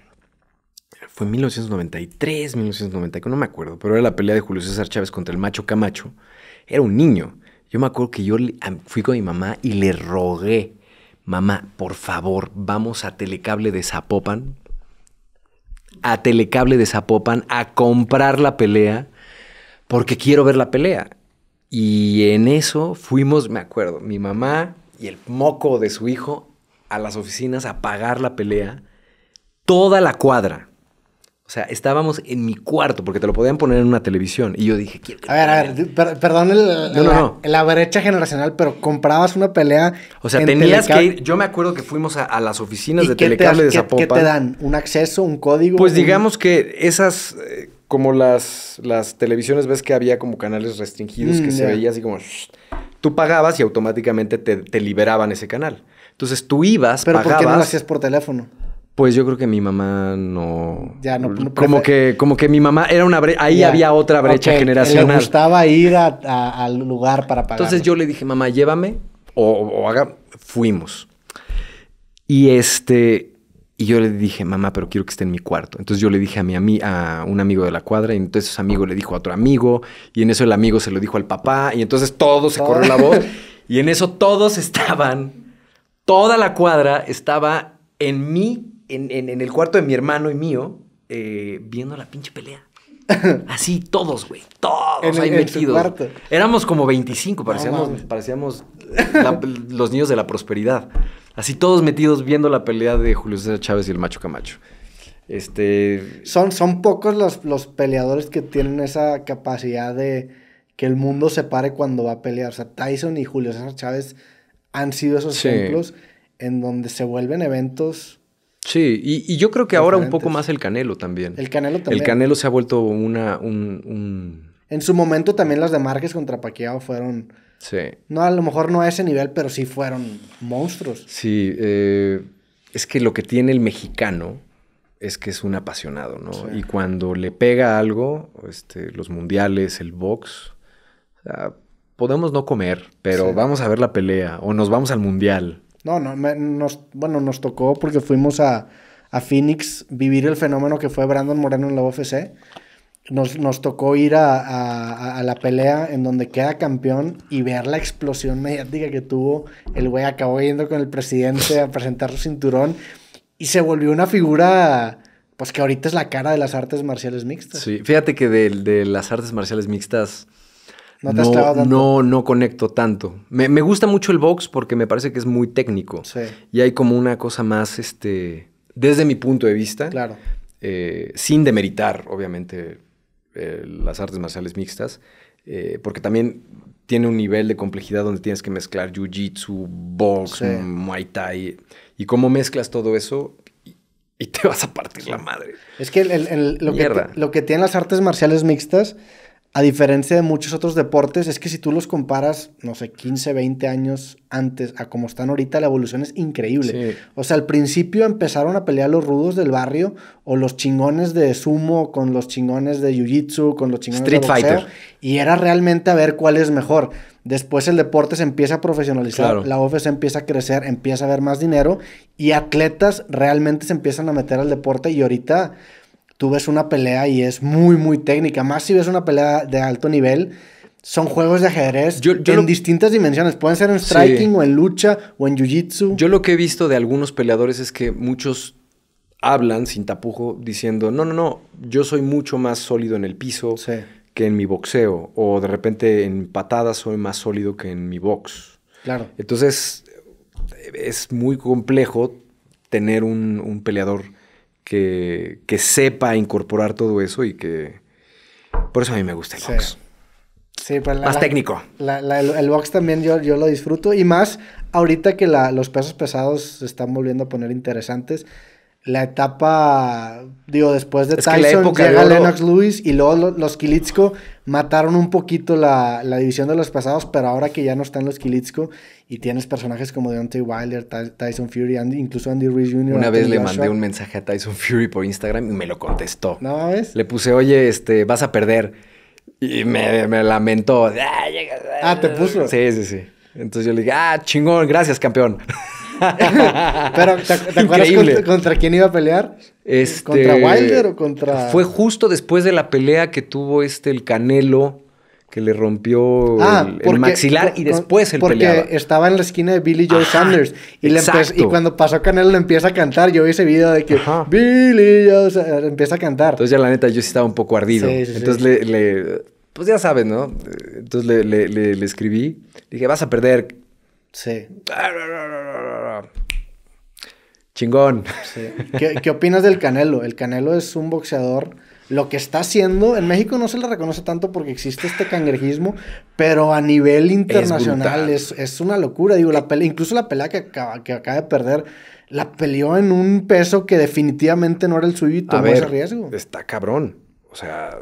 fue en 1993, 1994, no me acuerdo, pero era la pelea de Julio César Chávez contra el Macho Camacho. Era un niño. Yo me acuerdo que yo fui con mi mamá y le rogué, mamá, por favor, vamos a Telecable de Zapopan, a Telecable de Zapopan, a comprar la pelea, porque quiero ver la pelea. Y en eso fuimos, me acuerdo, mi mamá y el moco de su hijo a las oficinas a pagar la pelea, toda la cuadra. O sea, estábamos en mi cuarto porque te lo podían poner en una televisión. Y yo dije, A ver, a ver, perdón la, brecha generacional, pero comprabas una pelea. O sea, tenías que ir. Yo me acuerdo que fuimos a, las oficinas de Telecable de Zapopan. ¿qué, ¿Qué te dan? ¿Un acceso? ¿Un código? Pues digamos que esas. Eh, como las, las televisiones, ves que había como canales restringidos que mm, se veía así como. Tú pagabas y automáticamente te, te liberaban ese canal. Entonces tú ibas, ¿Pero pagabas. ¿Pero por qué no lo hacías por teléfono? Pues yo creo que mi mamá no. Ya no. como que, como que mi mamá era una Ahí había otra brecha generacional. Le gustaba ir al lugar para Entonces yo le dije, mamá, llévame o, haga. Fuimos. Y este. Y yo le dije, mamá, pero quiero que esté en mi cuarto. Entonces yo le dije a mi a un amigo de la cuadra, y entonces ese amigo le dijo a otro amigo, y en eso el amigo se lo dijo al papá, y entonces todo se corrió la voz. y en eso todos estaban, toda la cuadra estaba en mi en, el cuarto de mi hermano y mío, eh, viendo la pinche pelea. Así, todos, güey. Todos ahí metidos. Éramos como 25, parecíamos, parecíamos los niños de la prosperidad. Así todos metidos viendo la pelea de Julio César Chávez y el Macho Camacho. Este. Son, son pocos los, peleadores que tienen esa capacidad de que el mundo se pare cuando va a pelear. O sea, Tyson y Julio César Chávez han sido esos ejemplos en donde se vuelven eventos Sí, y, yo creo que ahora un poco más el Canelo también. El Canelo también. El Canelo se ha vuelto una, un, En su momento también las de Márquez contra Paquiao fueron... Sí. No, a lo mejor no a ese nivel, pero sí fueron monstruos. Sí, eh, es que lo que tiene el mexicano es que es un apasionado, ¿no? Y cuando le pega algo, este, los mundiales, el box, podemos no comer, pero vamos a ver la pelea o nos vamos al mundial. No, no, nos, bueno, nos tocó porque fuimos a, Phoenix vivir el fenómeno que fue Brandon Moreno en la UFC. Nos, nos tocó ir a, la pelea en donde queda campeón y ver la explosión mediática que tuvo. El güey acabó yendo con el presidente a presentar su cinturón y se volvió una figura, pues que ahorita es la cara de las artes marciales mixtas. Sí, fíjate que de, de las artes marciales mixtas no, te has no, no, conecto tanto. Me, gusta mucho el box porque me parece que es muy técnico. Sí. Y hay como una cosa más, este, desde mi punto de vista. Claro. Eh, sin demeritar, obviamente, eh, las artes marciales mixtas, eh, porque también tiene un nivel de complejidad donde tienes que mezclar jiu-jitsu, box, muay thai, y cómo mezclas todo eso y, te vas a partir la madre. Es que lo, que, lo que tienen las artes marciales mixtas a diferencia de muchos otros deportes, es que si tú los comparas, no sé, 15, 20 años antes a como están ahorita, la evolución es increíble. O sea, al principio empezaron a pelear los rudos del barrio o los chingones de sumo con los chingones de jiu-jitsu, con los chingones de boxeo, Fighter. Y era realmente a ver cuál es mejor. Después el deporte se empieza a profesionalizar, la UFC empieza a crecer, empieza a haber más dinero y atletas realmente se empiezan a meter al deporte y ahorita tú ves una pelea y es muy, muy técnica. Más si ves una pelea de alto nivel, son juegos de ajedrez en distintas dimensiones. Pueden ser en striking o en lucha o en jiu-jitsu. Yo lo que he visto de algunos peleadores es que muchos hablan sin tapujo diciendo, no, no, no, yo soy mucho más sólido en el piso que en mi boxeo. O de repente en patadas soy más sólido que en mi box. Claro. Entonces es muy complejo tener un, un peleador que, sepa incorporar todo eso y que... Por eso a mí me gusta el box. Pues más técnico. el, box también yo, lo disfruto y más ahorita que los pesos pesados se están volviendo a poner interesantes. La etapa, digo, después de Tyson llega Lennox Lewis y luego los, los mataron un poquito la, división de los pasados, pero ahora que ya no están los Kilitsko y tienes personajes como Deontay Wilder, Tyson Fury, incluso Andy Ruiz Jr. Una vez le mandé un mensaje a Tyson Fury por Instagram y me lo contestó. Le puse, oye, este, vas a perder. Y me, me lamentó. Ah, te puso. Sí, sí, sí. Entonces yo le dije, ah, chingón, gracias, campeón. Pero, ¿te, acuerdas contra, quién iba a pelear? Este, ¿Contra Wilder o contra.? Fue justo después de la pelea que tuvo este el Canelo que le rompió el, ah, maxilar y después el Porque estaba en la esquina de Billy Joe Sanders. Y, y cuando pasó Canelo le empieza a cantar. Yo vi ese video de que Billy Joe empieza a cantar. Entonces ya la neta yo sí estaba un poco ardido. Entonces le, Pues ya sabes, ¿no? Entonces le, le escribí. Dije, vas a perder, Sí. Chingón. ¿Qué, opinas del Canelo? El Canelo es un boxeador. Lo que está haciendo, en México no se le reconoce tanto porque existe este cangrejismo, pero a nivel internacional es, una locura. Digo, la incluso la pelea que acaba, que acaba de perder, la peleó en un peso que definitivamente no era el suyo y tomó ese riesgo. Está cabrón. O sea,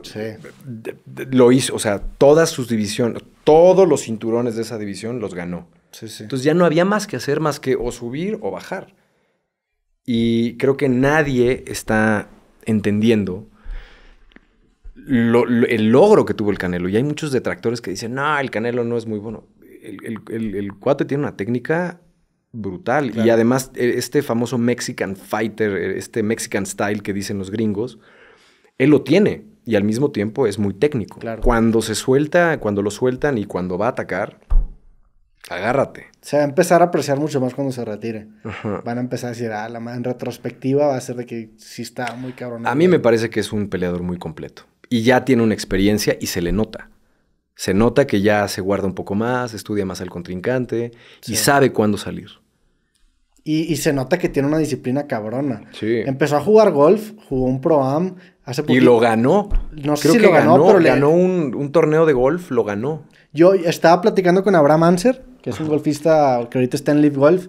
lo hizo. O sea, todas sus divisiones, todos los cinturones de esa división los ganó. Entonces ya no había más que hacer más que o subir o bajar. Y creo que nadie está entendiendo el logro que tuvo el Canelo. Y hay muchos detractores que dicen, no, el Canelo no es muy bueno. El, cuate tiene una técnica brutal. Y además, e, este famoso Mexican fighter, e, este Mexican style que dicen los gringos, él lo tiene. Y al mismo tiempo es muy técnico. Cuando se suelta, cuando lo sueltan y cuando va a atacar, Agárrate. Se va a empezar a apreciar mucho más cuando se retire. Van a empezar a decir, ah, la en retrospectiva va a ser de que sí está muy cabrona A mí me parece que es un peleador muy completo. Y ya tiene una experiencia y se le nota. Se nota que ya se guarda un poco más, estudia más al contrincante y sabe cuándo salir. Y, se nota que tiene una disciplina cabrona. Sí. Empezó a jugar golf, jugó un pro-am hace poquito. Y lo ganó. No sé si lo ganó, pero le... ganó un, un torneo de golf, lo ganó. Yo estaba platicando con Abraham Anser que es un golfista que ahorita está en Live Golf.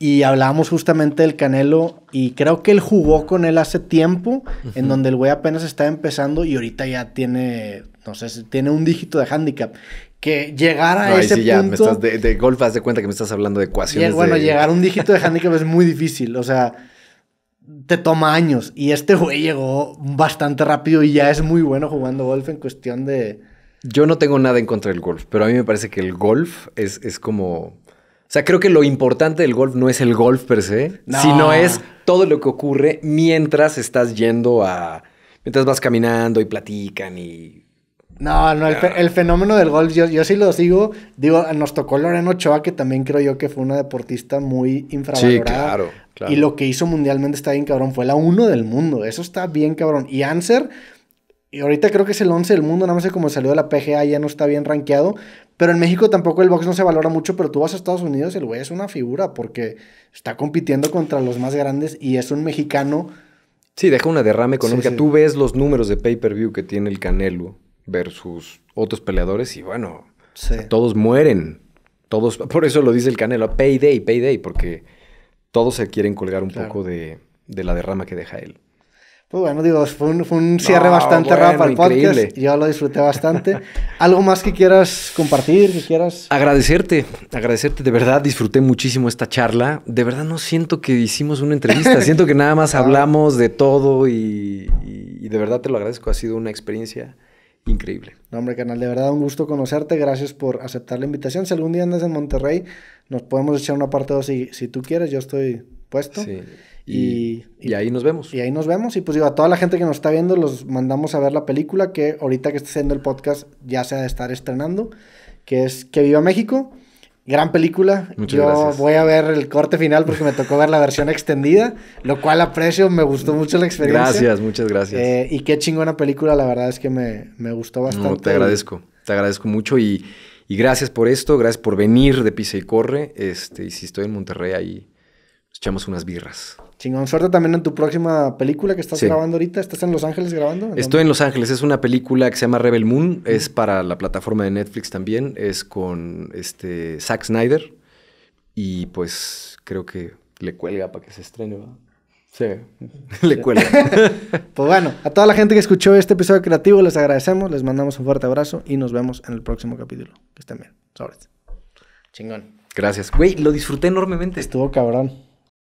Y hablábamos justamente del Canelo y creo que él jugó con él hace tiempo, en donde el güey apenas estaba empezando y ahorita ya tiene, no sé, tiene un dígito de handicap. Que llegar a ese ya, de, de, golf, haz de cuenta que me estás hablando de ecuaciones. bueno, llegar a un dígito de handicap es muy difícil, o sea, te toma años. Y este güey llegó bastante rápido y ya es muy bueno jugando golf en cuestión de yo no tengo nada en contra del golf, pero a mí me parece que el golf es, es como... O sea, creo que lo importante del golf no es el golf per se, sino es todo lo que ocurre mientras estás yendo a... Mientras vas caminando y platican y... No, no, el, fenómeno del golf, yo, sí lo sigo. Digo, nos tocó Lorena Ochoa, que también creo yo que fue una deportista muy infravalorada. Sí, Y lo que hizo mundialmente está bien cabrón. Fue la uno del mundo. Eso está bien cabrón. Y Anser y ahorita creo que es el 11 del mundo, nada más que como salió de la PGA ya no está bien rankeado. Pero en México tampoco el box no se valora mucho, pero tú vas a Estados Unidos, el güey es una figura porque está compitiendo contra los más grandes y es un mexicano. Sí, deja una derrama económica. Tú ves los números de pay-per-view que tiene el Canelo versus otros peleadores y bueno, todos mueren. Todos, por eso lo dice el Canelo, payday, payday, porque todos se quieren colgar un poco de, de la derrama que deja él. Pues bueno, digo, fue un, cierre bastante rápido raro para podcast. Yo lo disfruté bastante. ¿Algo más que quieras compartir? Que quieras? Agradecerte, agradecerte. De verdad, disfruté muchísimo esta charla. De verdad, no siento que hicimos una entrevista. siento que nada más hablamos de todo y, de verdad te lo agradezco. Ha sido una experiencia increíble. No, hombre, canal, de verdad un gusto conocerte. Gracias por aceptar la invitación. Si algún día andas en Monterrey, nos podemos echar una parte dos si, si tú quieres. Yo estoy puesto. Sí. Y, ahí nos vemos. Y ahí nos vemos. Y pues digo, a toda la gente que nos está viendo, los mandamos a ver la película que ahorita que está haciendo el podcast ya se ha de estar estrenando, que es Que Viva México. Gran película. Yo voy a ver el corte final porque me tocó ver la versión extendida, lo cual aprecio, me gustó mucho la experiencia. Gracias, muchas gracias. Eh, y qué chingona película, la verdad es que me, gustó bastante. No, te agradezco, te agradezco mucho y, gracias por esto, gracias por venir de Pisa y Corre. Este, y si estoy en Monterrey ahí, echamos unas birras. Chingón, suerte también en tu próxima película que estás grabando ahorita. ¿Estás en Los Ángeles grabando? Estoy en Los Ángeles. Es una película que se llama Rebel Moon. Es para la plataforma de Netflix también. Es con este Zack Snyder. Y pues creo que le cuelga para que se estrene, ¿verdad? Sí, le cuelga. pues bueno, a toda la gente que escuchó este episodio creativo les agradecemos, les mandamos un fuerte abrazo y nos vemos en el próximo capítulo. Que estén bien. Sobre. Chingón. Gracias. Güey, lo disfruté enormemente. Estuvo cabrón.